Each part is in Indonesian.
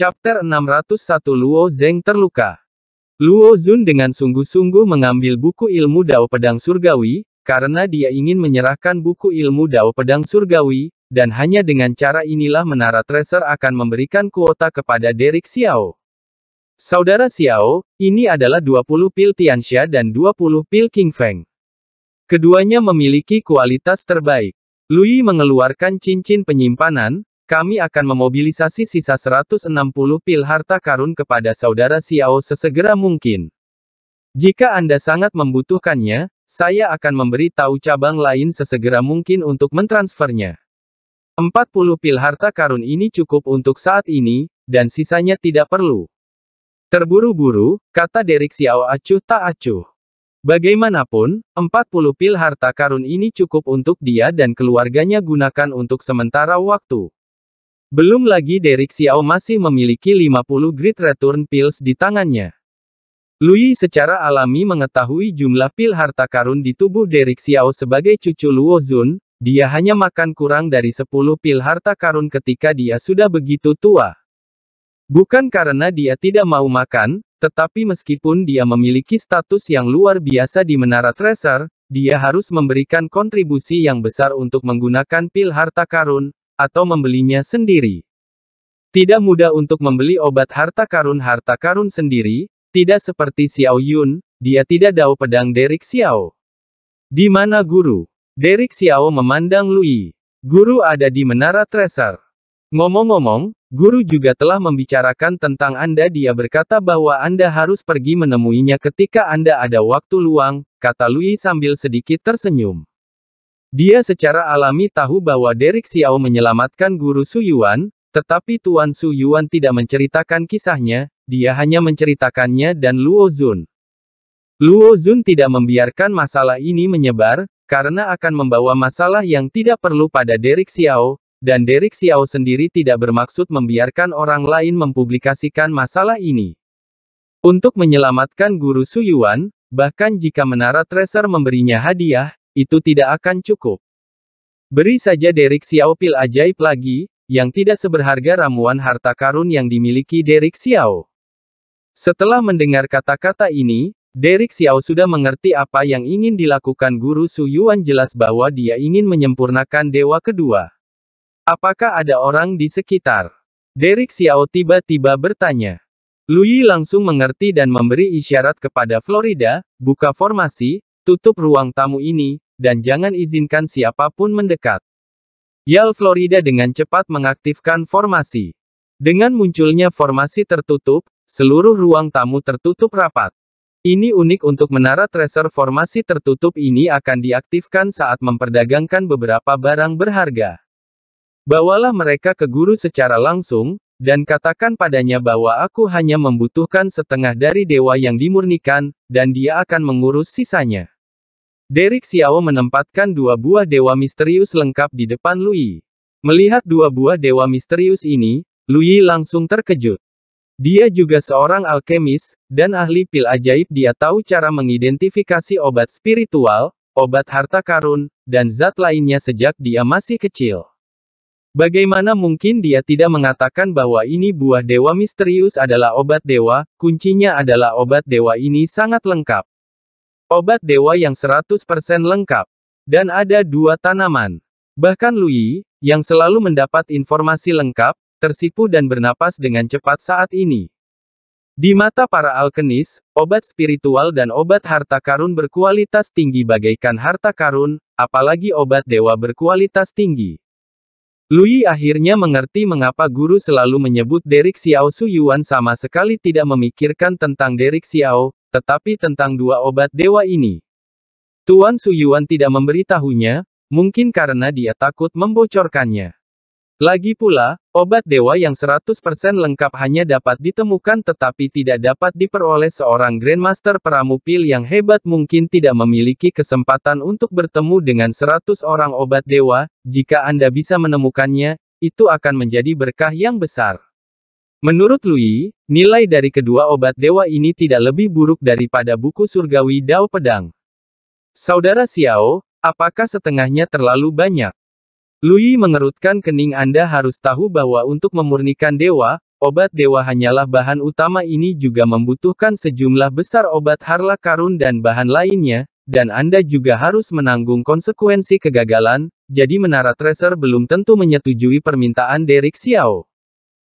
Chapter 601 Luo Zeng terluka. Luo Zun dengan sungguh-sungguh mengambil buku ilmu Dao Pedang Surgawi, karena dia ingin menyerahkan buku ilmu Dao Pedang Surgawi, dan hanya dengan cara inilah Menara Tracer akan memberikan kuota kepada Derek Xiao. Saudara Xiao, ini adalah 20 pil Tianxia dan 20 pil King Feng. Keduanya memiliki kualitas terbaik. Lui mengeluarkan cincin penyimpanan, kami akan memobilisasi sisa 160 pil harta karun kepada saudara Xiao sesegera mungkin. Jika Anda sangat membutuhkannya, saya akan memberi tahu cabang lain sesegera mungkin untuk mentransfernya. 40 pil harta karun ini cukup untuk saat ini, dan sisanya tidak perlu. Terburu-buru, kata Derek Xiao acuh tak acuh. Bagaimanapun, 40 pil harta karun ini cukup untuk dia dan keluarganya gunakan untuk sementara waktu. Belum lagi Derek Xiao masih memiliki 50 grid return pills di tangannya. Lui secara alami mengetahui jumlah pil harta karun di tubuh Derek Xiao sebagai cucu Luo Zun, dia hanya makan kurang dari 10 pil harta karun ketika dia sudah begitu tua. Bukan karena dia tidak mau makan, tetapi meskipun dia memiliki status yang luar biasa di Menara Treasure, dia harus memberikan kontribusi yang besar untuk menggunakan pil harta karun, atau membelinya sendiri. Tidak mudah untuk membeli obat harta karun-harta karun sendiri, tidak seperti Xiao Yun, dia tidak tahu pedang Derek Xiao. Di mana guru? Derek Xiao memandang Lui. Guru ada di menara Treasure. Ngomong-ngomong, guru juga telah membicarakan tentang Anda dia berkata bahwa Anda harus pergi menemuinya ketika Anda ada waktu luang, kata Lui sambil sedikit tersenyum. Dia secara alami tahu bahwa Derek Xiao menyelamatkan guru Su Yuan, tetapi Tuan Su Yuan tidak menceritakan kisahnya, dia hanya menceritakannya dan Luo Zun. Luo Zun tidak membiarkan masalah ini menyebar, karena akan membawa masalah yang tidak perlu pada Derek Xiao, dan Derek Xiao sendiri tidak bermaksud membiarkan orang lain mempublikasikan masalah ini. Untuk menyelamatkan guru Su Yuan, bahkan jika menara Tracer memberinya hadiah, itu tidak akan cukup. Beri saja Derek Xiao pil ajaib lagi, yang tidak seberharga ramuan harta karun yang dimiliki Derek Xiao. Setelah mendengar kata-kata ini, Derek Xiao sudah mengerti apa yang ingin dilakukan guru Su Yuan jelas bahwa dia ingin menyempurnakan dewa kedua. Apakah ada orang di sekitar? Derek Xiao tiba-tiba bertanya. Lui langsung mengerti dan memberi isyarat kepada Florida, buka formasi, Tutup ruang tamu ini, dan jangan izinkan siapapun mendekat. Yal Florida dengan cepat mengaktifkan formasi. Dengan munculnya formasi tertutup, seluruh ruang tamu tertutup rapat. Ini unik untuk menara tracer formasi tertutup ini akan diaktifkan saat memperdagangkan beberapa barang berharga. Bawalah mereka ke guru secara langsung, dan katakan padanya bahwa aku hanya membutuhkan setengah dari dewa yang dimurnikan, dan dia akan mengurus sisanya. Derek Xiao menempatkan dua buah dewa misterius lengkap di depan Lui. Melihat dua buah dewa misterius ini, Lui langsung terkejut. Dia juga seorang alkemis, dan ahli pil ajaib dia tahu cara mengidentifikasi obat spiritual, obat harta karun, dan zat lainnya sejak dia masih kecil. Bagaimana mungkin dia tidak mengatakan bahwa ini buah dewa misterius adalah obat dewa, kuncinya adalah obat dewa ini sangat lengkap. Obat dewa yang 100% lengkap. Dan ada dua tanaman. Bahkan Louis yang selalu mendapat informasi lengkap, tersipu dan bernapas dengan cepat saat ini. Di mata para alkenis, obat spiritual dan obat harta karun berkualitas tinggi bagaikan harta karun, apalagi obat dewa berkualitas tinggi. Louis akhirnya mengerti mengapa guru selalu menyebut Derek Xiao Suyuan sama sekali tidak memikirkan tentang Derek Xiao, tetapi tentang dua obat dewa ini, Tuan Suyuan tidak memberitahunya, mungkin karena dia takut membocorkannya. Lagi pula, obat dewa yang 100% lengkap hanya dapat ditemukan tetapi tidak dapat diperoleh seorang Grandmaster Pramupil yang hebat mungkin tidak memiliki kesempatan untuk bertemu dengan 100 orang obat dewa, jika Anda bisa menemukannya, itu akan menjadi berkah yang besar. Menurut Lui, nilai dari kedua obat dewa ini tidak lebih buruk daripada buku surgawi Dao Pedang. Saudara Xiao, apakah setengahnya terlalu banyak? Lui mengerutkan kening Anda harus tahu bahwa untuk memurnikan dewa, obat dewa hanyalah bahan utama ini juga membutuhkan sejumlah besar obat harla karun dan bahan lainnya, dan Anda juga harus menanggung konsekuensi kegagalan, jadi menara tracer belum tentu menyetujui permintaan Derek Xiao.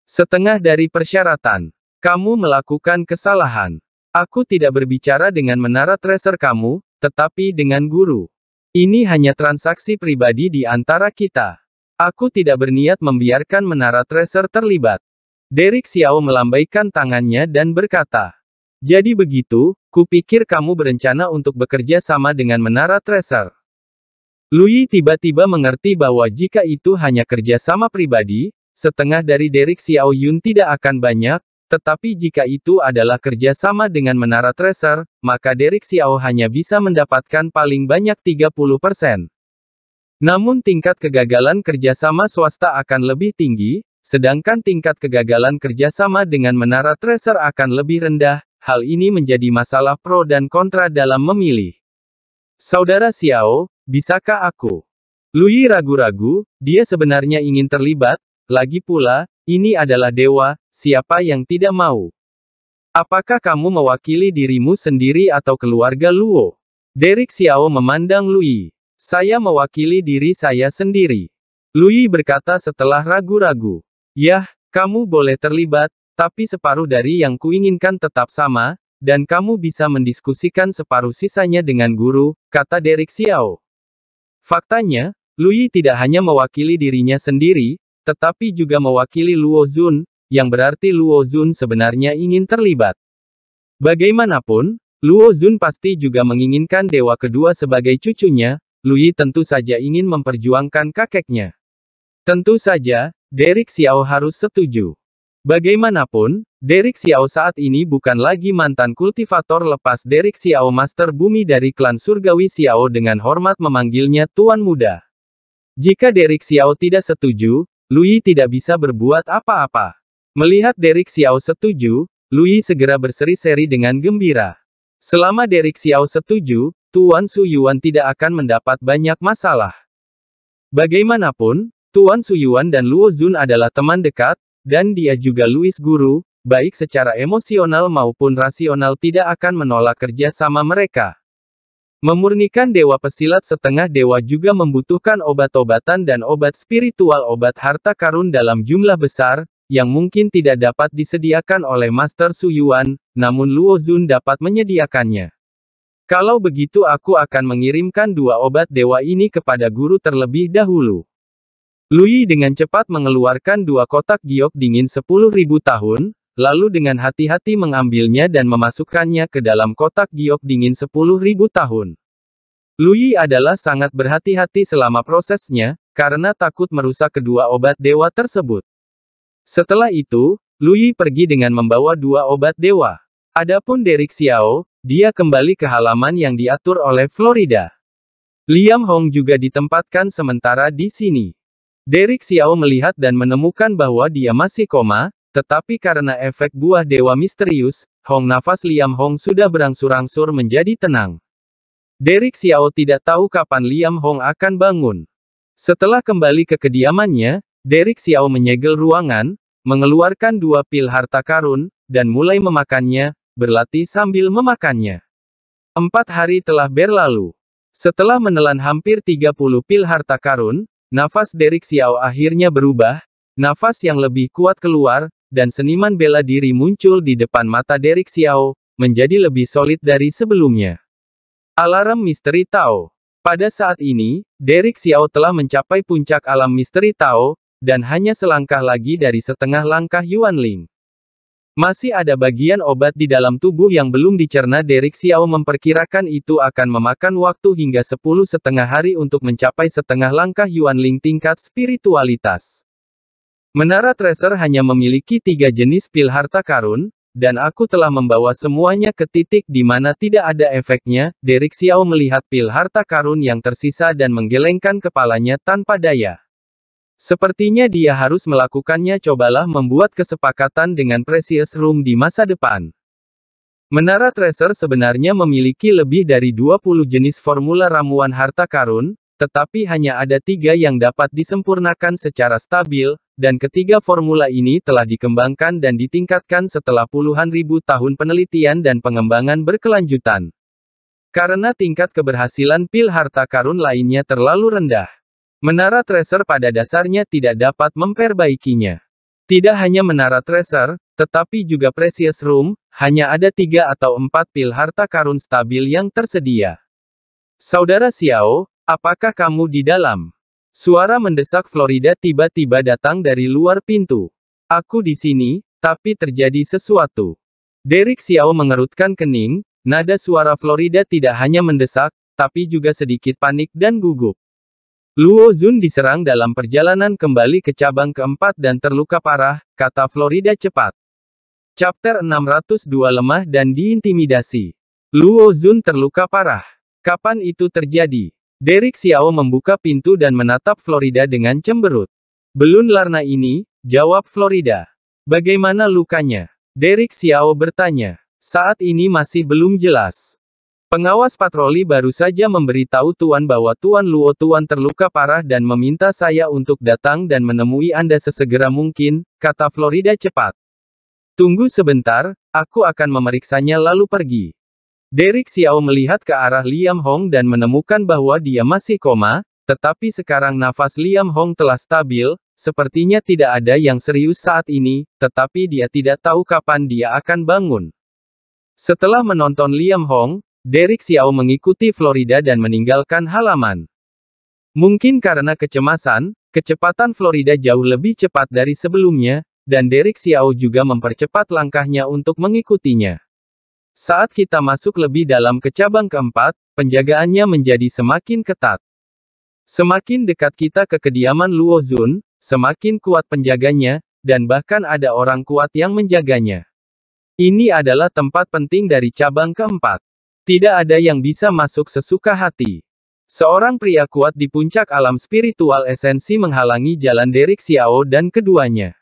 Setengah dari persyaratan. Kamu melakukan kesalahan. Aku tidak berbicara dengan menara tracer kamu, tetapi dengan guru. Ini hanya transaksi pribadi di antara kita. Aku tidak berniat membiarkan menara tracer terlibat. Derek Xiao melambaikan tangannya dan berkata. Jadi begitu, kupikir kamu berencana untuk bekerja sama dengan menara tracer. Lui tiba-tiba mengerti bahwa jika itu hanya kerjasama pribadi, setengah dari Derek Xiao Yun tidak akan banyak, tetapi jika itu adalah kerja sama dengan Menara Tracer, maka Derek Xiao hanya bisa mendapatkan paling banyak 30%. Namun tingkat kegagalan kerjasama swasta akan lebih tinggi, sedangkan tingkat kegagalan kerjasama dengan Menara Tracer akan lebih rendah, hal ini menjadi masalah pro dan kontra dalam memilih. Saudara Xiao, bisakah aku? Louis ragu-ragu, dia sebenarnya ingin terlibat, lagi pula, ini adalah dewa, siapa yang tidak mau? Apakah kamu mewakili dirimu sendiri atau keluarga Luo? Derek Xiao memandang Lui. Saya mewakili diri saya sendiri. Lui berkata setelah ragu-ragu. Yah, kamu boleh terlibat, tapi separuh dari yang kuinginkan tetap sama, dan kamu bisa mendiskusikan separuh sisanya dengan guru, kata Derek Xiao. Faktanya, Lui tidak hanya mewakili dirinya sendiri, tetapi juga mewakili Luo Zun, yang berarti Luo Zun sebenarnya ingin terlibat. Bagaimanapun, Luo Zun pasti juga menginginkan dewa kedua sebagai cucunya, Lui tentu saja ingin memperjuangkan kakeknya. Tentu saja, Derek Xiao harus setuju. Bagaimanapun, Derek Xiao saat ini bukan lagi mantan kultivator lepas Derek Xiao Master Bumi dari klan Surgawi Xiao dengan hormat memanggilnya Tuan Muda. Jika Derek Xiao tidak setuju, Louis tidak bisa berbuat apa-apa. Melihat Derek Xiao setuju, Louis segera berseri-seri dengan gembira. Selama Derek Xiao setuju, Tuan Su Yuan tidak akan mendapat banyak masalah. Bagaimanapun, Tuan Su Yuan dan Luo Zun adalah teman dekat, dan dia juga Louis Guru, baik secara emosional maupun rasional tidak akan menolak kerja sama mereka. Memurnikan dewa pesilat setengah dewa juga membutuhkan obat-obatan dan obat spiritual obat harta karun dalam jumlah besar, yang mungkin tidak dapat disediakan oleh Master Suyuan, namun Luo Zun dapat menyediakannya. Kalau begitu aku akan mengirimkan dua obat dewa ini kepada guru terlebih dahulu. Lui dengan cepat mengeluarkan dua kotak giok dingin 10.000 tahun, Lalu dengan hati-hati mengambilnya dan memasukkannya ke dalam kotak giok dingin 10.000 tahun. Lui adalah sangat berhati-hati selama prosesnya, karena takut merusak kedua obat dewa tersebut. Setelah itu, Lui pergi dengan membawa dua obat dewa. Adapun Derek Xiao, dia kembali ke halaman yang diatur oleh Florida. Liam Hong juga ditempatkan sementara di sini. Derek Xiao melihat dan menemukan bahwa dia masih koma, tetapi karena efek buah dewa misterius, Hong nafas Liam Hong sudah berangsur-angsur menjadi tenang. Derek Xiao tidak tahu kapan Liam Hong akan bangun. Setelah kembali ke kediamannya, Derek Xiao menyegel ruangan, mengeluarkan dua pil harta karun, dan mulai memakannya, berlatih sambil memakannya. Empat hari telah berlalu. Setelah menelan hampir 30 pil harta karun, nafas Derek Xiao akhirnya berubah, Nafas yang lebih kuat keluar, dan seniman bela diri muncul di depan mata Derek Xiao, menjadi lebih solid dari sebelumnya. Alarm Misteri Tao Pada saat ini, Derek Xiao telah mencapai puncak alam misteri Tao, dan hanya selangkah lagi dari setengah langkah Yuan Ling. Masih ada bagian obat di dalam tubuh yang belum dicerna Derek Xiao memperkirakan itu akan memakan waktu hingga sepuluh setengah hari untuk mencapai setengah langkah Yuan Ling tingkat spiritualitas. Menara Tracer hanya memiliki tiga jenis pil harta karun, dan aku telah membawa semuanya ke titik di mana tidak ada efeknya, Derek Xiao melihat pil harta karun yang tersisa dan menggelengkan kepalanya tanpa daya. Sepertinya dia harus melakukannya cobalah membuat kesepakatan dengan Precious Room di masa depan. Menara Tracer sebenarnya memiliki lebih dari 20 jenis formula ramuan harta karun, tetapi hanya ada tiga yang dapat disempurnakan secara stabil, dan ketiga formula ini telah dikembangkan dan ditingkatkan setelah puluhan ribu tahun penelitian dan pengembangan berkelanjutan. Karena tingkat keberhasilan pil harta karun lainnya terlalu rendah. Menara tracer pada dasarnya tidak dapat memperbaikinya. Tidak hanya menara tracer, tetapi juga precious room, hanya ada tiga atau empat pil harta karun stabil yang tersedia. Saudara Xiao, Apakah kamu di dalam? Suara mendesak Florida tiba-tiba datang dari luar pintu. Aku di sini, tapi terjadi sesuatu. Derek Xiao mengerutkan kening, nada suara Florida tidak hanya mendesak, tapi juga sedikit panik dan gugup. Luo Zun diserang dalam perjalanan kembali ke cabang keempat dan terluka parah, kata Florida cepat. Chapter 602 lemah dan diintimidasi. Luo Zun terluka parah. Kapan itu terjadi? Derek Xiao membuka pintu dan menatap Florida dengan cemberut. Belum Larna ini, jawab Florida. Bagaimana lukanya? Derek Xiao bertanya. Saat ini masih belum jelas. Pengawas patroli baru saja memberitahu Tuan bahwa Tuan Luo Tuan terluka parah dan meminta saya untuk datang dan menemui Anda sesegera mungkin, kata Florida cepat. Tunggu sebentar, aku akan memeriksanya lalu pergi. Derek Xiao melihat ke arah Liam Hong dan menemukan bahwa dia masih koma, tetapi sekarang nafas Liam Hong telah stabil, sepertinya tidak ada yang serius saat ini, tetapi dia tidak tahu kapan dia akan bangun. Setelah menonton Liam Hong, Derek Xiao mengikuti Florida dan meninggalkan halaman. Mungkin karena kecemasan, kecepatan Florida jauh lebih cepat dari sebelumnya, dan Derek Xiao juga mempercepat langkahnya untuk mengikutinya. Saat kita masuk lebih dalam ke cabang keempat, penjagaannya menjadi semakin ketat. Semakin dekat kita ke kediaman Luo Zun, semakin kuat penjaganya, dan bahkan ada orang kuat yang menjaganya. Ini adalah tempat penting dari cabang keempat. Tidak ada yang bisa masuk sesuka hati. Seorang pria kuat di puncak alam spiritual esensi menghalangi jalan Derek Xiao dan keduanya.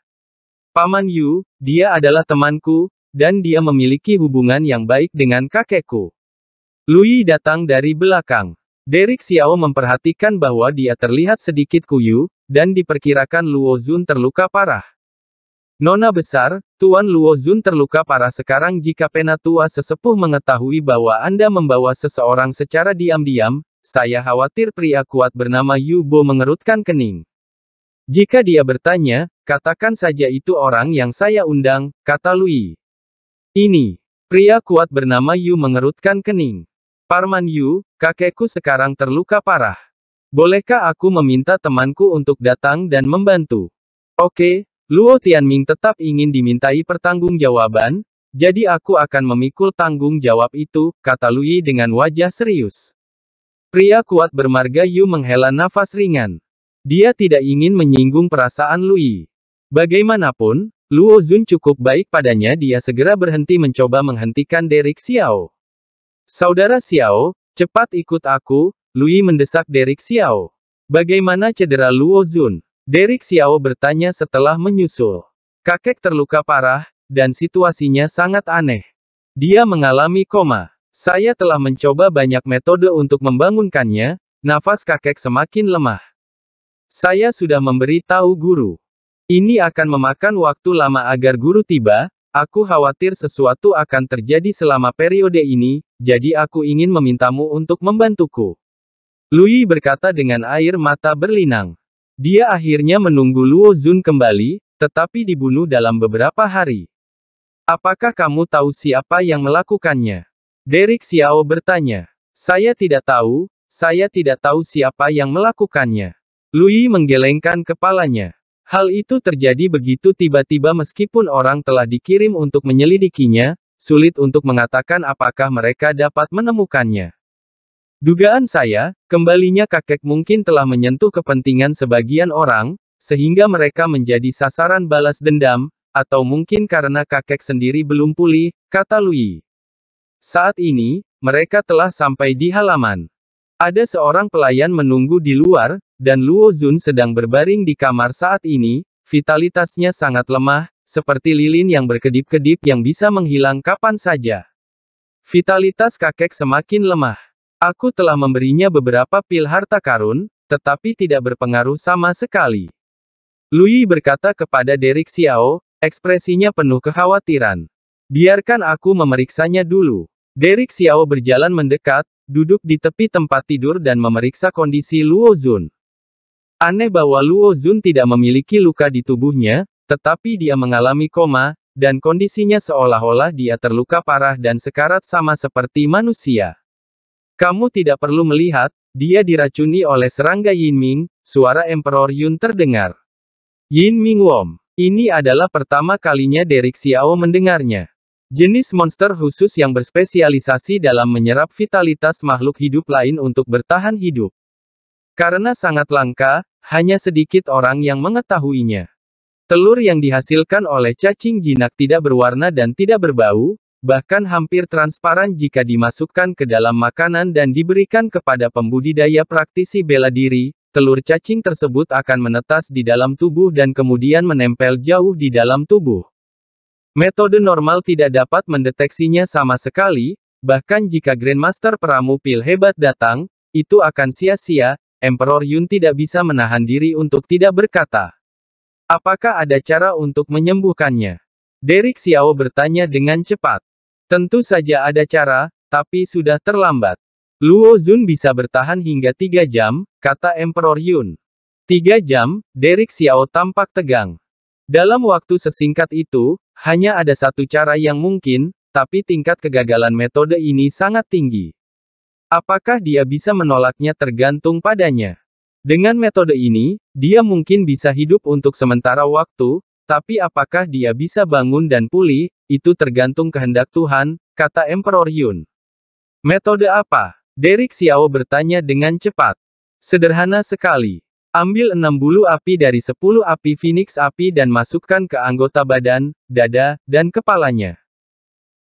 Paman Yu, dia adalah temanku, dan dia memiliki hubungan yang baik dengan kakekku. Lui datang dari belakang. Derek Xiao memperhatikan bahwa dia terlihat sedikit kuyu, dan diperkirakan Luo Zun terluka parah. Nona besar, Tuan Luo Zun terluka parah sekarang jika penatua sesepuh mengetahui bahwa Anda membawa seseorang secara diam-diam, saya khawatir pria kuat bernama Yu Bo mengerutkan kening. Jika dia bertanya, katakan saja itu orang yang saya undang, kata Lui. Ini, pria kuat bernama Yu mengerutkan kening. Parman Yu, kakekku sekarang terluka parah. Bolehkah aku meminta temanku untuk datang dan membantu? Oke, Luo Tianming tetap ingin dimintai pertanggungjawaban, jadi aku akan memikul tanggung jawab itu, kata Lui dengan wajah serius. Pria kuat bermarga Yu menghela nafas ringan. Dia tidak ingin menyinggung perasaan Lui. Bagaimanapun, Luo Zun cukup baik padanya dia segera berhenti mencoba menghentikan Derek Xiao. Saudara Xiao, cepat ikut aku, Lui mendesak Derek Xiao. Bagaimana cedera Luo Zun? Derek Xiao bertanya setelah menyusul. Kakek terluka parah, dan situasinya sangat aneh. Dia mengalami koma. Saya telah mencoba banyak metode untuk membangunkannya, nafas kakek semakin lemah. Saya sudah memberi tahu guru. Ini akan memakan waktu lama agar guru tiba, aku khawatir sesuatu akan terjadi selama periode ini, jadi aku ingin memintamu untuk membantuku. Lui berkata dengan air mata berlinang. Dia akhirnya menunggu Luo Zun kembali, tetapi dibunuh dalam beberapa hari. Apakah kamu tahu siapa yang melakukannya? Derek Xiao bertanya. Saya tidak tahu, saya tidak tahu siapa yang melakukannya. Lui menggelengkan kepalanya. Hal itu terjadi begitu tiba-tiba meskipun orang telah dikirim untuk menyelidikinya, sulit untuk mengatakan apakah mereka dapat menemukannya. Dugaan saya, kembalinya kakek mungkin telah menyentuh kepentingan sebagian orang, sehingga mereka menjadi sasaran balas dendam, atau mungkin karena kakek sendiri belum pulih, kata Louis. Saat ini, mereka telah sampai di halaman. Ada seorang pelayan menunggu di luar, dan Luo Zun sedang berbaring di kamar saat ini, vitalitasnya sangat lemah, seperti lilin yang berkedip-kedip yang bisa menghilang kapan saja. Vitalitas kakek semakin lemah. Aku telah memberinya beberapa pil harta karun, tetapi tidak berpengaruh sama sekali. Lui berkata kepada Derek Xiao, ekspresinya penuh kekhawatiran. Biarkan aku memeriksanya dulu. Derek Xiao berjalan mendekat, duduk di tepi tempat tidur dan memeriksa kondisi Luo Zun. Aneh bahwa Luo Zun tidak memiliki luka di tubuhnya, tetapi dia mengalami koma, dan kondisinya seolah-olah dia terluka parah dan sekarat sama seperti manusia. Kamu tidak perlu melihat, dia diracuni oleh serangga Yin Ming. suara Emperor Yun terdengar. Yin Ming Wom, ini adalah pertama kalinya Derek Xiao mendengarnya. Jenis monster khusus yang berspesialisasi dalam menyerap vitalitas makhluk hidup lain untuk bertahan hidup. Karena sangat langka, hanya sedikit orang yang mengetahuinya. Telur yang dihasilkan oleh cacing jinak tidak berwarna dan tidak berbau, bahkan hampir transparan jika dimasukkan ke dalam makanan dan diberikan kepada pembudidaya praktisi bela diri, telur cacing tersebut akan menetas di dalam tubuh dan kemudian menempel jauh di dalam tubuh. Metode normal tidak dapat mendeteksinya sama sekali, bahkan jika Grandmaster Peramu Pil hebat datang, itu akan sia-sia, Emperor Yun tidak bisa menahan diri untuk tidak berkata. Apakah ada cara untuk menyembuhkannya? Derek Xiao bertanya dengan cepat. Tentu saja ada cara, tapi sudah terlambat. Luo Zun bisa bertahan hingga tiga jam, kata Emperor Yun. Tiga jam, Derek Xiao tampak tegang. Dalam waktu sesingkat itu, hanya ada satu cara yang mungkin, tapi tingkat kegagalan metode ini sangat tinggi. Apakah dia bisa menolaknya tergantung padanya. Dengan metode ini, dia mungkin bisa hidup untuk sementara waktu, tapi apakah dia bisa bangun dan pulih, itu tergantung kehendak Tuhan, kata Emperor Yun. Metode apa? Derek Xiao bertanya dengan cepat. Sederhana sekali. Ambil 6 bulu api dari 10 api phoenix api dan masukkan ke anggota badan, dada, dan kepalanya.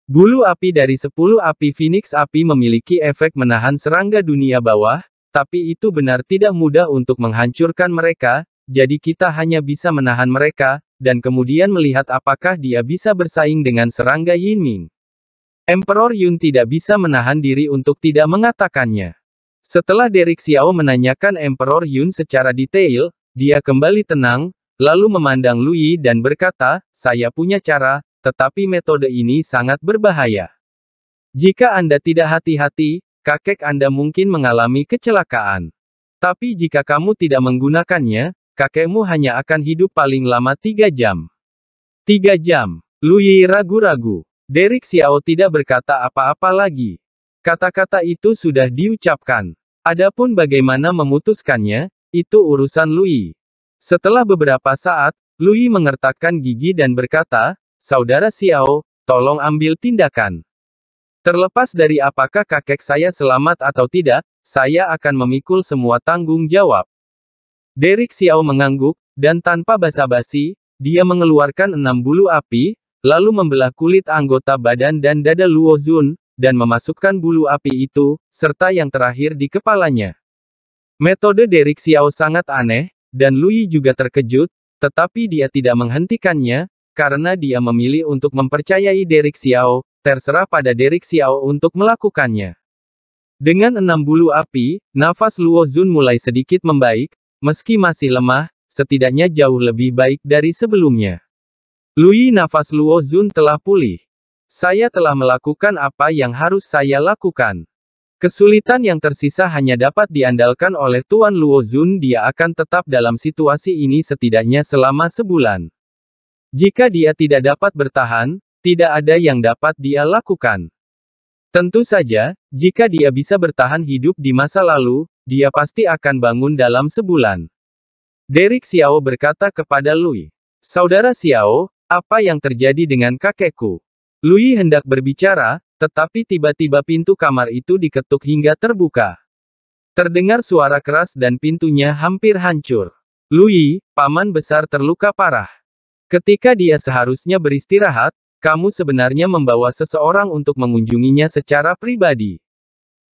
Bulu api dari 10 api phoenix api memiliki efek menahan serangga dunia bawah, tapi itu benar tidak mudah untuk menghancurkan mereka, jadi kita hanya bisa menahan mereka, dan kemudian melihat apakah dia bisa bersaing dengan serangga Yinming. Emperor Yun tidak bisa menahan diri untuk tidak mengatakannya. Setelah Derek Xiao menanyakan Emperor Yun secara detail, dia kembali tenang, lalu memandang Lui dan berkata, saya punya cara, tetapi metode ini sangat berbahaya. Jika Anda tidak hati-hati, kakek Anda mungkin mengalami kecelakaan. Tapi jika kamu tidak menggunakannya, kakekmu hanya akan hidup paling lama tiga jam. Tiga jam, Lui ragu-ragu. Derek Xiao tidak berkata apa-apa lagi. Kata-kata itu sudah diucapkan. Adapun bagaimana memutuskannya, itu urusan Lui. Setelah beberapa saat, Lui mengertakkan gigi dan berkata, Saudara Xiao, tolong ambil tindakan. Terlepas dari apakah kakek saya selamat atau tidak, saya akan memikul semua tanggung jawab. Derek Xiao mengangguk, dan tanpa basa-basi, dia mengeluarkan enam bulu api, lalu membelah kulit anggota badan dan dada Luo Zun, dan memasukkan bulu api itu, serta yang terakhir di kepalanya. Metode Derek Xiao sangat aneh, dan Lui juga terkejut, tetapi dia tidak menghentikannya, karena dia memilih untuk mempercayai Derek Xiao, terserah pada Derek Xiao untuk melakukannya. Dengan enam bulu api, nafas Luo Zun mulai sedikit membaik, meski masih lemah, setidaknya jauh lebih baik dari sebelumnya. Lui nafas Luo Zun telah pulih. Saya telah melakukan apa yang harus saya lakukan. Kesulitan yang tersisa hanya dapat diandalkan oleh Tuan Luo Zun dia akan tetap dalam situasi ini setidaknya selama sebulan. Jika dia tidak dapat bertahan, tidak ada yang dapat dia lakukan. Tentu saja, jika dia bisa bertahan hidup di masa lalu, dia pasti akan bangun dalam sebulan. Derek Xiao berkata kepada Lui, Saudara Xiao, apa yang terjadi dengan kakekku? Lui hendak berbicara, tetapi tiba-tiba pintu kamar itu diketuk hingga terbuka. Terdengar suara keras dan pintunya hampir hancur. Lui, paman besar terluka parah. Ketika dia seharusnya beristirahat, kamu sebenarnya membawa seseorang untuk mengunjunginya secara pribadi.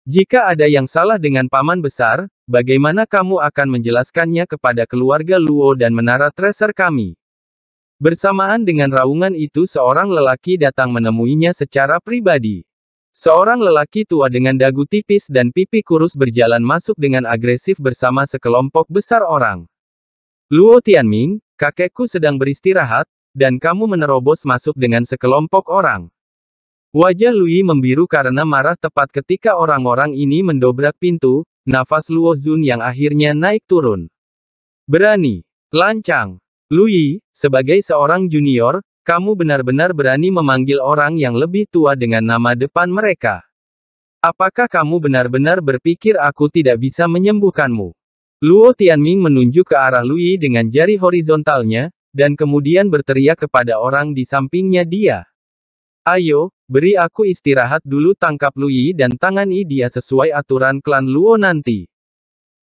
Jika ada yang salah dengan paman besar, bagaimana kamu akan menjelaskannya kepada keluarga Luo dan menara tracer kami? Bersamaan dengan raungan itu seorang lelaki datang menemuinya secara pribadi. Seorang lelaki tua dengan dagu tipis dan pipi kurus berjalan masuk dengan agresif bersama sekelompok besar orang. Luo Tianming, kakekku sedang beristirahat, dan kamu menerobos masuk dengan sekelompok orang. Wajah Lui membiru karena marah tepat ketika orang-orang ini mendobrak pintu, nafas Luo Zun yang akhirnya naik turun. Berani, lancang, Lui, sebagai seorang junior, kamu benar-benar berani memanggil orang yang lebih tua dengan nama depan mereka. Apakah kamu benar-benar berpikir aku tidak bisa menyembuhkanmu? Luo Tianming menunjuk ke arah Lui dengan jari horizontalnya, dan kemudian berteriak kepada orang di sampingnya dia. Ayo, beri aku istirahat dulu tangkap Lui dan tangani dia sesuai aturan klan Luo nanti.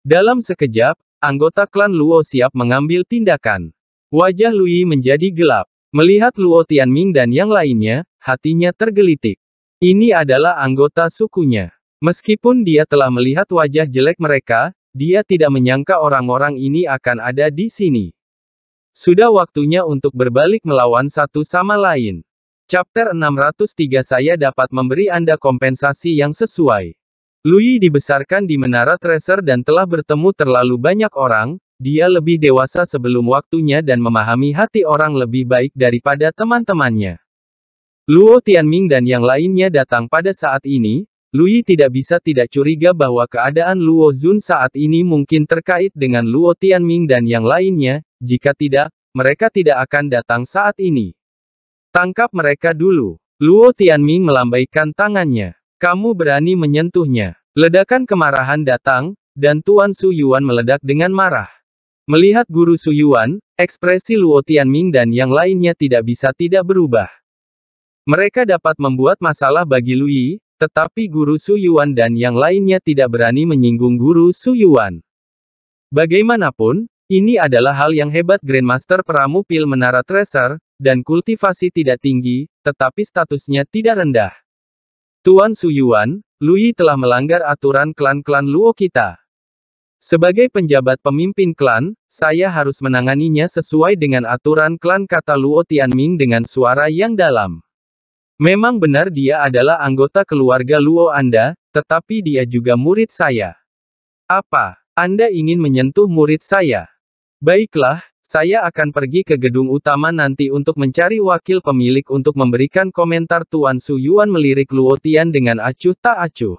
Dalam sekejap, anggota klan Luo siap mengambil tindakan. Wajah Lui menjadi gelap. Melihat Luo Tianming dan yang lainnya, hatinya tergelitik. Ini adalah anggota sukunya. Meskipun dia telah melihat wajah jelek mereka, dia tidak menyangka orang-orang ini akan ada di sini. Sudah waktunya untuk berbalik melawan satu sama lain. Chapter 603 saya dapat memberi Anda kompensasi yang sesuai. Lui dibesarkan di Menara Treasure dan telah bertemu terlalu banyak orang, dia lebih dewasa sebelum waktunya dan memahami hati orang lebih baik daripada teman-temannya. Luo Tianming dan yang lainnya datang pada saat ini, Lui tidak bisa tidak curiga bahwa keadaan Luo Zun saat ini mungkin terkait dengan Luo Tianming dan yang lainnya, jika tidak, mereka tidak akan datang saat ini. Tangkap mereka dulu. Luo Tianming melambaikan tangannya. Kamu berani menyentuhnya. Ledakan kemarahan datang, dan Tuan Su Yuan meledak dengan marah. Melihat guru Suyuan, ekspresi Luo Tianming dan yang lainnya tidak bisa tidak berubah. Mereka dapat membuat masalah bagi Lui, tetapi guru Suyuan dan yang lainnya tidak berani menyinggung guru Suyuan. Bagaimanapun, ini adalah hal yang hebat Grandmaster Peramu Pil Menara Tracer, dan kultivasi tidak tinggi, tetapi statusnya tidak rendah. Tuan Suyuan, Lui telah melanggar aturan klan-klan Luo kita. Sebagai penjabat pemimpin klan, saya harus menanganinya sesuai dengan aturan klan kata Luo Tianming dengan suara yang dalam. Memang benar dia adalah anggota keluarga Luo Anda, tetapi dia juga murid saya. Apa, Anda ingin menyentuh murid saya? Baiklah, saya akan pergi ke gedung utama nanti untuk mencari wakil pemilik untuk memberikan komentar Tuan Su Yuan melirik Luo Tian dengan acuh tak acuh.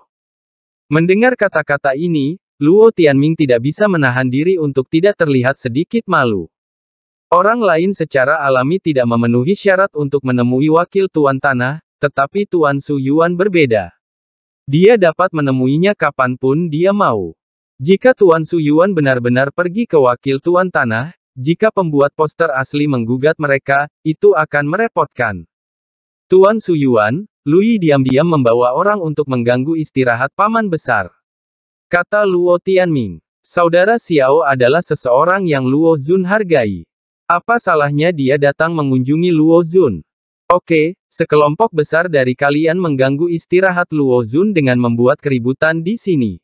Mendengar kata-kata ini, Luo Tianming tidak bisa menahan diri untuk tidak terlihat sedikit malu. Orang lain secara alami tidak memenuhi syarat untuk menemui wakil tuan tanah, tetapi Tuan Su Yuan berbeda. Dia dapat menemuinya kapanpun dia mau. Jika Tuan Su Yuan benar-benar pergi ke wakil tuan tanah, jika pembuat poster asli menggugat mereka, itu akan merepotkan. Tuan Su Yuan, Lui diam-diam membawa orang untuk mengganggu istirahat paman besar. Kata Luo Tianming. Saudara Xiao adalah seseorang yang Luo Zun hargai. Apa salahnya dia datang mengunjungi Luo Zun? Oke, sekelompok besar dari kalian mengganggu istirahat Luo Zun dengan membuat keributan di sini.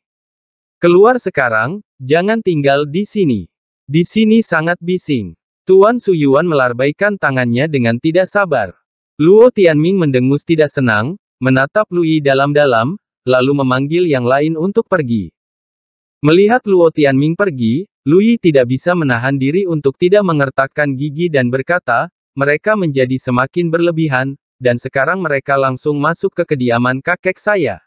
Keluar sekarang, jangan tinggal di sini. Di sini sangat bising. Tuan Suyuan melarbaikan tangannya dengan tidak sabar. Luo Tianming mendengus tidak senang, menatap Lui dalam-dalam, lalu memanggil yang lain untuk pergi. Melihat Luo Tianming pergi, Lui tidak bisa menahan diri untuk tidak mengertakkan gigi dan berkata, mereka menjadi semakin berlebihan, dan sekarang mereka langsung masuk ke kediaman kakek saya.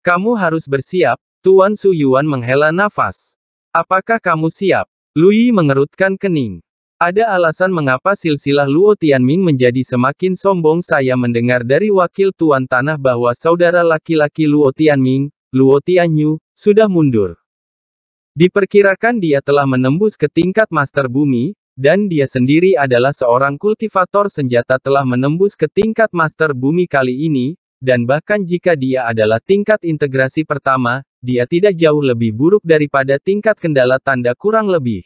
Kamu harus bersiap, Tuan Su Yuan menghela nafas. Apakah kamu siap? Lui mengerutkan kening. Ada alasan mengapa silsilah Luo Tianming menjadi semakin sombong saya mendengar dari wakil Tuan Tanah bahwa saudara laki-laki Luo Tianming, Luo Tianyu, sudah mundur. Diperkirakan dia telah menembus ke tingkat master bumi, dan dia sendiri adalah seorang kultivator senjata telah menembus ke tingkat master bumi kali ini, dan bahkan jika dia adalah tingkat integrasi pertama, dia tidak jauh lebih buruk daripada tingkat kendala tanda kurang lebih.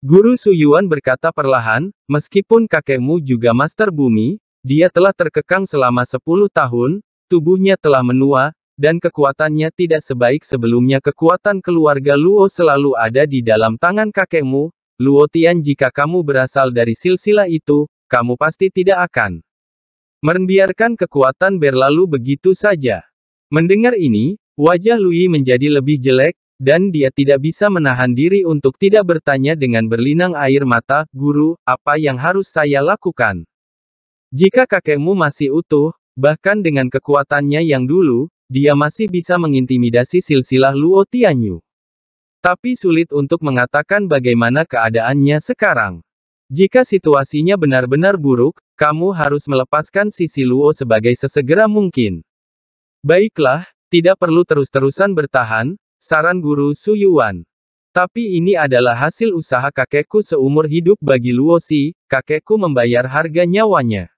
Guru Suyuan berkata perlahan, meskipun kakekmu juga master bumi, dia telah terkekang selama 10 tahun, tubuhnya telah menua, dan kekuatannya tidak sebaik sebelumnya kekuatan keluarga Luo selalu ada di dalam tangan kakekmu, Luo Tian jika kamu berasal dari silsilah itu, kamu pasti tidak akan membiarkan kekuatan berlalu begitu saja. Mendengar ini, wajah Lui menjadi lebih jelek, dan dia tidak bisa menahan diri untuk tidak bertanya dengan berlinang air mata, guru, apa yang harus saya lakukan? Jika kakekmu masih utuh, bahkan dengan kekuatannya yang dulu, dia masih bisa mengintimidasi silsilah Luo Tianyu. Tapi sulit untuk mengatakan bagaimana keadaannya sekarang. Jika situasinya benar-benar buruk, kamu harus melepaskan sisi Luo sebagai sesegera mungkin. Baiklah, tidak perlu terus-terusan bertahan, saran guru Su Yuan. Tapi ini adalah hasil usaha kakekku seumur hidup bagi Luo Si. kakekku membayar harga nyawanya.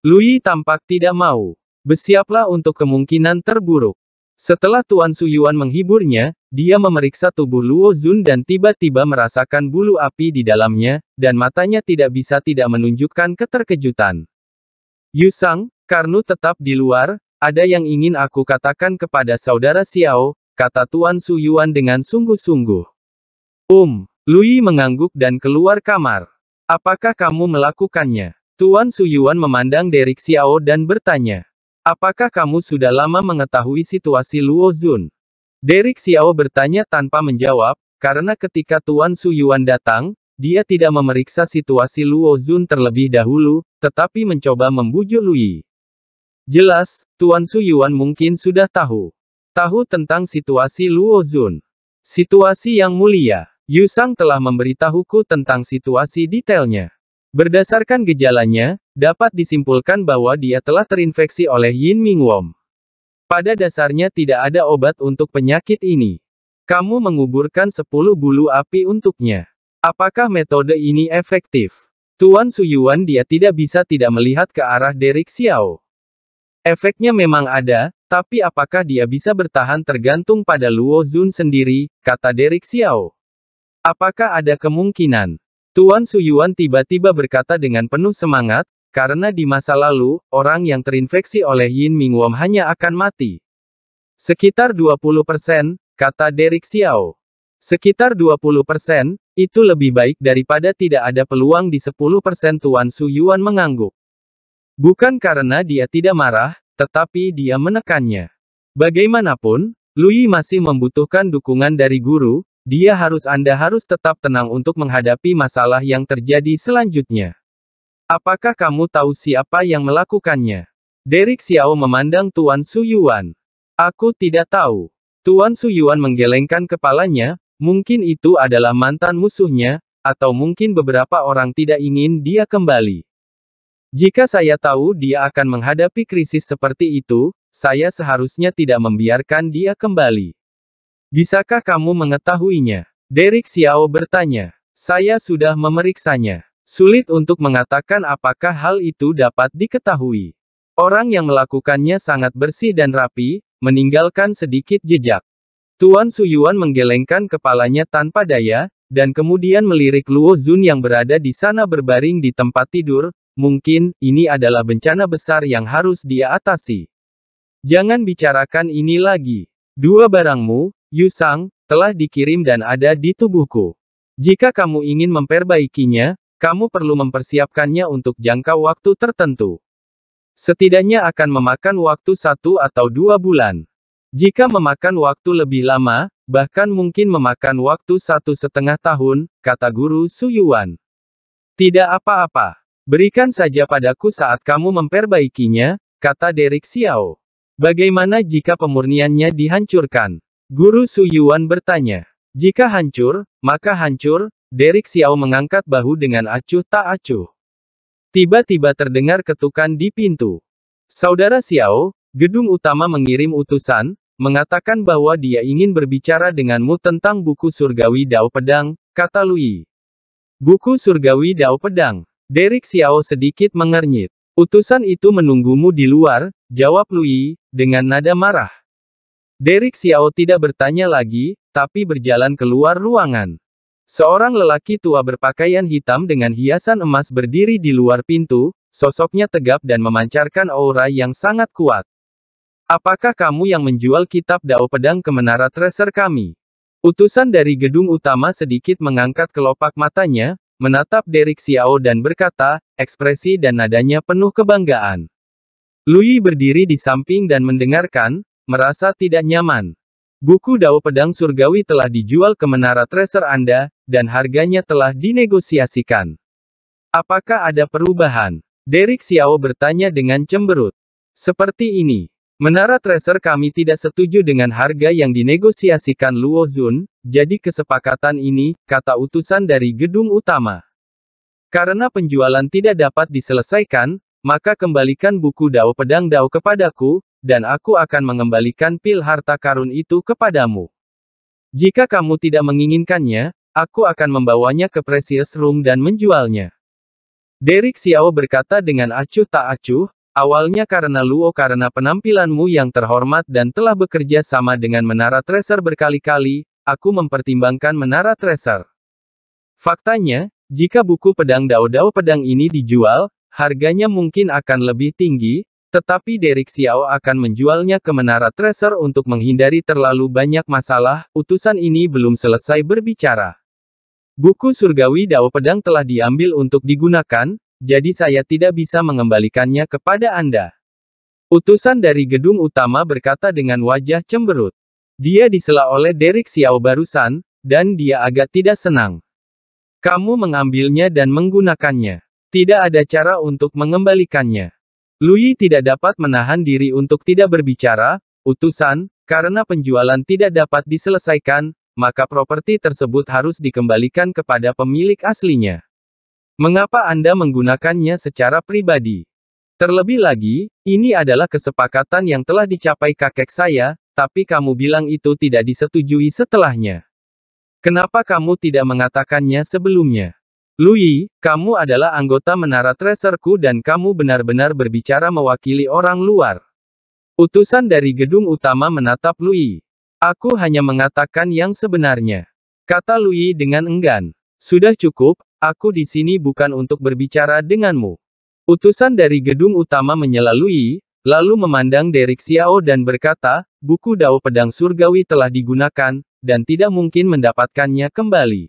Lui tampak tidak mau. Bersiaplah untuk kemungkinan terburuk. Setelah Tuan Su Yuan menghiburnya, dia memeriksa tubuh Luo Zun dan tiba-tiba merasakan bulu api di dalamnya, dan matanya tidak bisa tidak menunjukkan keterkejutan. Yusang, Karnu tetap di luar, ada yang ingin aku katakan kepada saudara Xiao, kata Tuan Su Yuan dengan sungguh-sungguh. Um, Lui mengangguk dan keluar kamar. Apakah kamu melakukannya? Tuan Su Yuan memandang Derek Xiao dan bertanya. Apakah kamu sudah lama mengetahui situasi Luo Zun? Derek Xiao bertanya tanpa menjawab, karena ketika Tuan Su Yuan datang, dia tidak memeriksa situasi Luo Zun terlebih dahulu, tetapi mencoba membujuk Lui. Jelas, Tuan Su Yuan mungkin sudah tahu. Tahu tentang situasi Luo Zun. Situasi yang mulia. Yusang telah memberitahuku tentang situasi detailnya. Berdasarkan gejalanya, dapat disimpulkan bahwa dia telah terinfeksi oleh Yin Ming Wom. Pada dasarnya tidak ada obat untuk penyakit ini. Kamu menguburkan 10 bulu api untuknya. Apakah metode ini efektif? Tuan Suyuan dia tidak bisa tidak melihat ke arah Derek Xiao. Efeknya memang ada, tapi apakah dia bisa bertahan tergantung pada Luo Zun sendiri, kata Derek Xiao. Apakah ada kemungkinan Tuan Suyuan tiba-tiba berkata dengan penuh semangat, karena di masa lalu, orang yang terinfeksi oleh Yin Ming Mingwom hanya akan mati. Sekitar 20%, kata Derek Xiao. Sekitar 20%, itu lebih baik daripada tidak ada peluang di 10% Tuan Suyuan mengangguk. Bukan karena dia tidak marah, tetapi dia menekannya. Bagaimanapun, Lui masih membutuhkan dukungan dari guru, dia harus Anda harus tetap tenang untuk menghadapi masalah yang terjadi selanjutnya. Apakah kamu tahu siapa yang melakukannya? Derek Xiao memandang Tuan Su Yuan. Aku tidak tahu. Tuan Su Yuan menggelengkan kepalanya, mungkin itu adalah mantan musuhnya, atau mungkin beberapa orang tidak ingin dia kembali. Jika saya tahu dia akan menghadapi krisis seperti itu, saya seharusnya tidak membiarkan dia kembali. Bisakah kamu mengetahuinya? Derek Xiao bertanya. Saya sudah memeriksanya. Sulit untuk mengatakan apakah hal itu dapat diketahui. Orang yang melakukannya sangat bersih dan rapi, meninggalkan sedikit jejak. Tuan Suyuan menggelengkan kepalanya tanpa daya, dan kemudian melirik Luo Zun yang berada di sana berbaring di tempat tidur, mungkin, ini adalah bencana besar yang harus dia atasi. Jangan bicarakan ini lagi. Dua barangmu, Yusang, telah dikirim dan ada di tubuhku. Jika kamu ingin memperbaikinya, kamu perlu mempersiapkannya untuk jangka waktu tertentu. Setidaknya akan memakan waktu satu atau dua bulan. Jika memakan waktu lebih lama, bahkan mungkin memakan waktu satu setengah tahun, kata guru Su Yuan. Tidak apa-apa. Berikan saja padaku saat kamu memperbaikinya, kata Derek Xiao. Bagaimana jika pemurniannya dihancurkan? Guru Suyuan bertanya. Jika hancur, maka hancur, Derek Xiao mengangkat bahu dengan acuh tak acuh. Tiba-tiba terdengar ketukan di pintu. Saudara Xiao, gedung utama mengirim utusan, mengatakan bahwa dia ingin berbicara denganmu tentang buku surgawi Dao Pedang, kata Lui. Buku surgawi Dao Pedang. Derek Xiao sedikit mengernyit. Utusan itu menunggumu di luar, jawab Lui, dengan nada marah. Derek Xiao tidak bertanya lagi, tapi berjalan keluar ruangan. Seorang lelaki tua berpakaian hitam dengan hiasan emas berdiri di luar pintu, sosoknya tegap dan memancarkan aura yang sangat kuat. Apakah kamu yang menjual kitab Dao Pedang ke menara tracer kami? Utusan dari gedung utama sedikit mengangkat kelopak matanya, menatap Derek Xiao dan berkata, ekspresi dan nadanya penuh kebanggaan. Lui berdiri di samping dan mendengarkan, merasa tidak nyaman. Buku Dao Pedang Surgawi telah dijual ke Menara Tracer Anda, dan harganya telah dinegosiasikan. Apakah ada perubahan? Derek Xiao bertanya dengan cemberut. Seperti ini. Menara Tracer kami tidak setuju dengan harga yang dinegosiasikan Luo Zun, jadi kesepakatan ini, kata utusan dari gedung utama. Karena penjualan tidak dapat diselesaikan, maka kembalikan buku Dao Pedang Dao kepadaku, dan aku akan mengembalikan pil harta karun itu kepadamu. Jika kamu tidak menginginkannya, aku akan membawanya ke Precious Room dan menjualnya. Derek Xiao berkata dengan acuh tak acuh, awalnya karena Luo karena penampilanmu yang terhormat dan telah bekerja sama dengan Menara Tracer berkali-kali, aku mempertimbangkan Menara Tracer. Faktanya, jika buku pedang Dao Dao pedang ini dijual, harganya mungkin akan lebih tinggi, tetapi Derek Xiao akan menjualnya ke Menara Treasure untuk menghindari terlalu banyak masalah, utusan ini belum selesai berbicara. Buku surgawi Dao Pedang telah diambil untuk digunakan, jadi saya tidak bisa mengembalikannya kepada Anda. Utusan dari gedung utama berkata dengan wajah cemberut. Dia disela oleh Derek Xiao barusan, dan dia agak tidak senang. Kamu mengambilnya dan menggunakannya. Tidak ada cara untuk mengembalikannya. Lui tidak dapat menahan diri untuk tidak berbicara, utusan, karena penjualan tidak dapat diselesaikan, maka properti tersebut harus dikembalikan kepada pemilik aslinya. Mengapa Anda menggunakannya secara pribadi? Terlebih lagi, ini adalah kesepakatan yang telah dicapai kakek saya, tapi kamu bilang itu tidak disetujui setelahnya. Kenapa kamu tidak mengatakannya sebelumnya? Lui, kamu adalah anggota menara treserku dan kamu benar-benar berbicara mewakili orang luar. Utusan dari gedung utama menatap Lui. Aku hanya mengatakan yang sebenarnya. Kata Lui dengan enggan. Sudah cukup, aku di sini bukan untuk berbicara denganmu. Utusan dari gedung utama menyela Lui, lalu memandang Derek Xiao dan berkata, buku Dao Pedang Surgawi telah digunakan, dan tidak mungkin mendapatkannya kembali.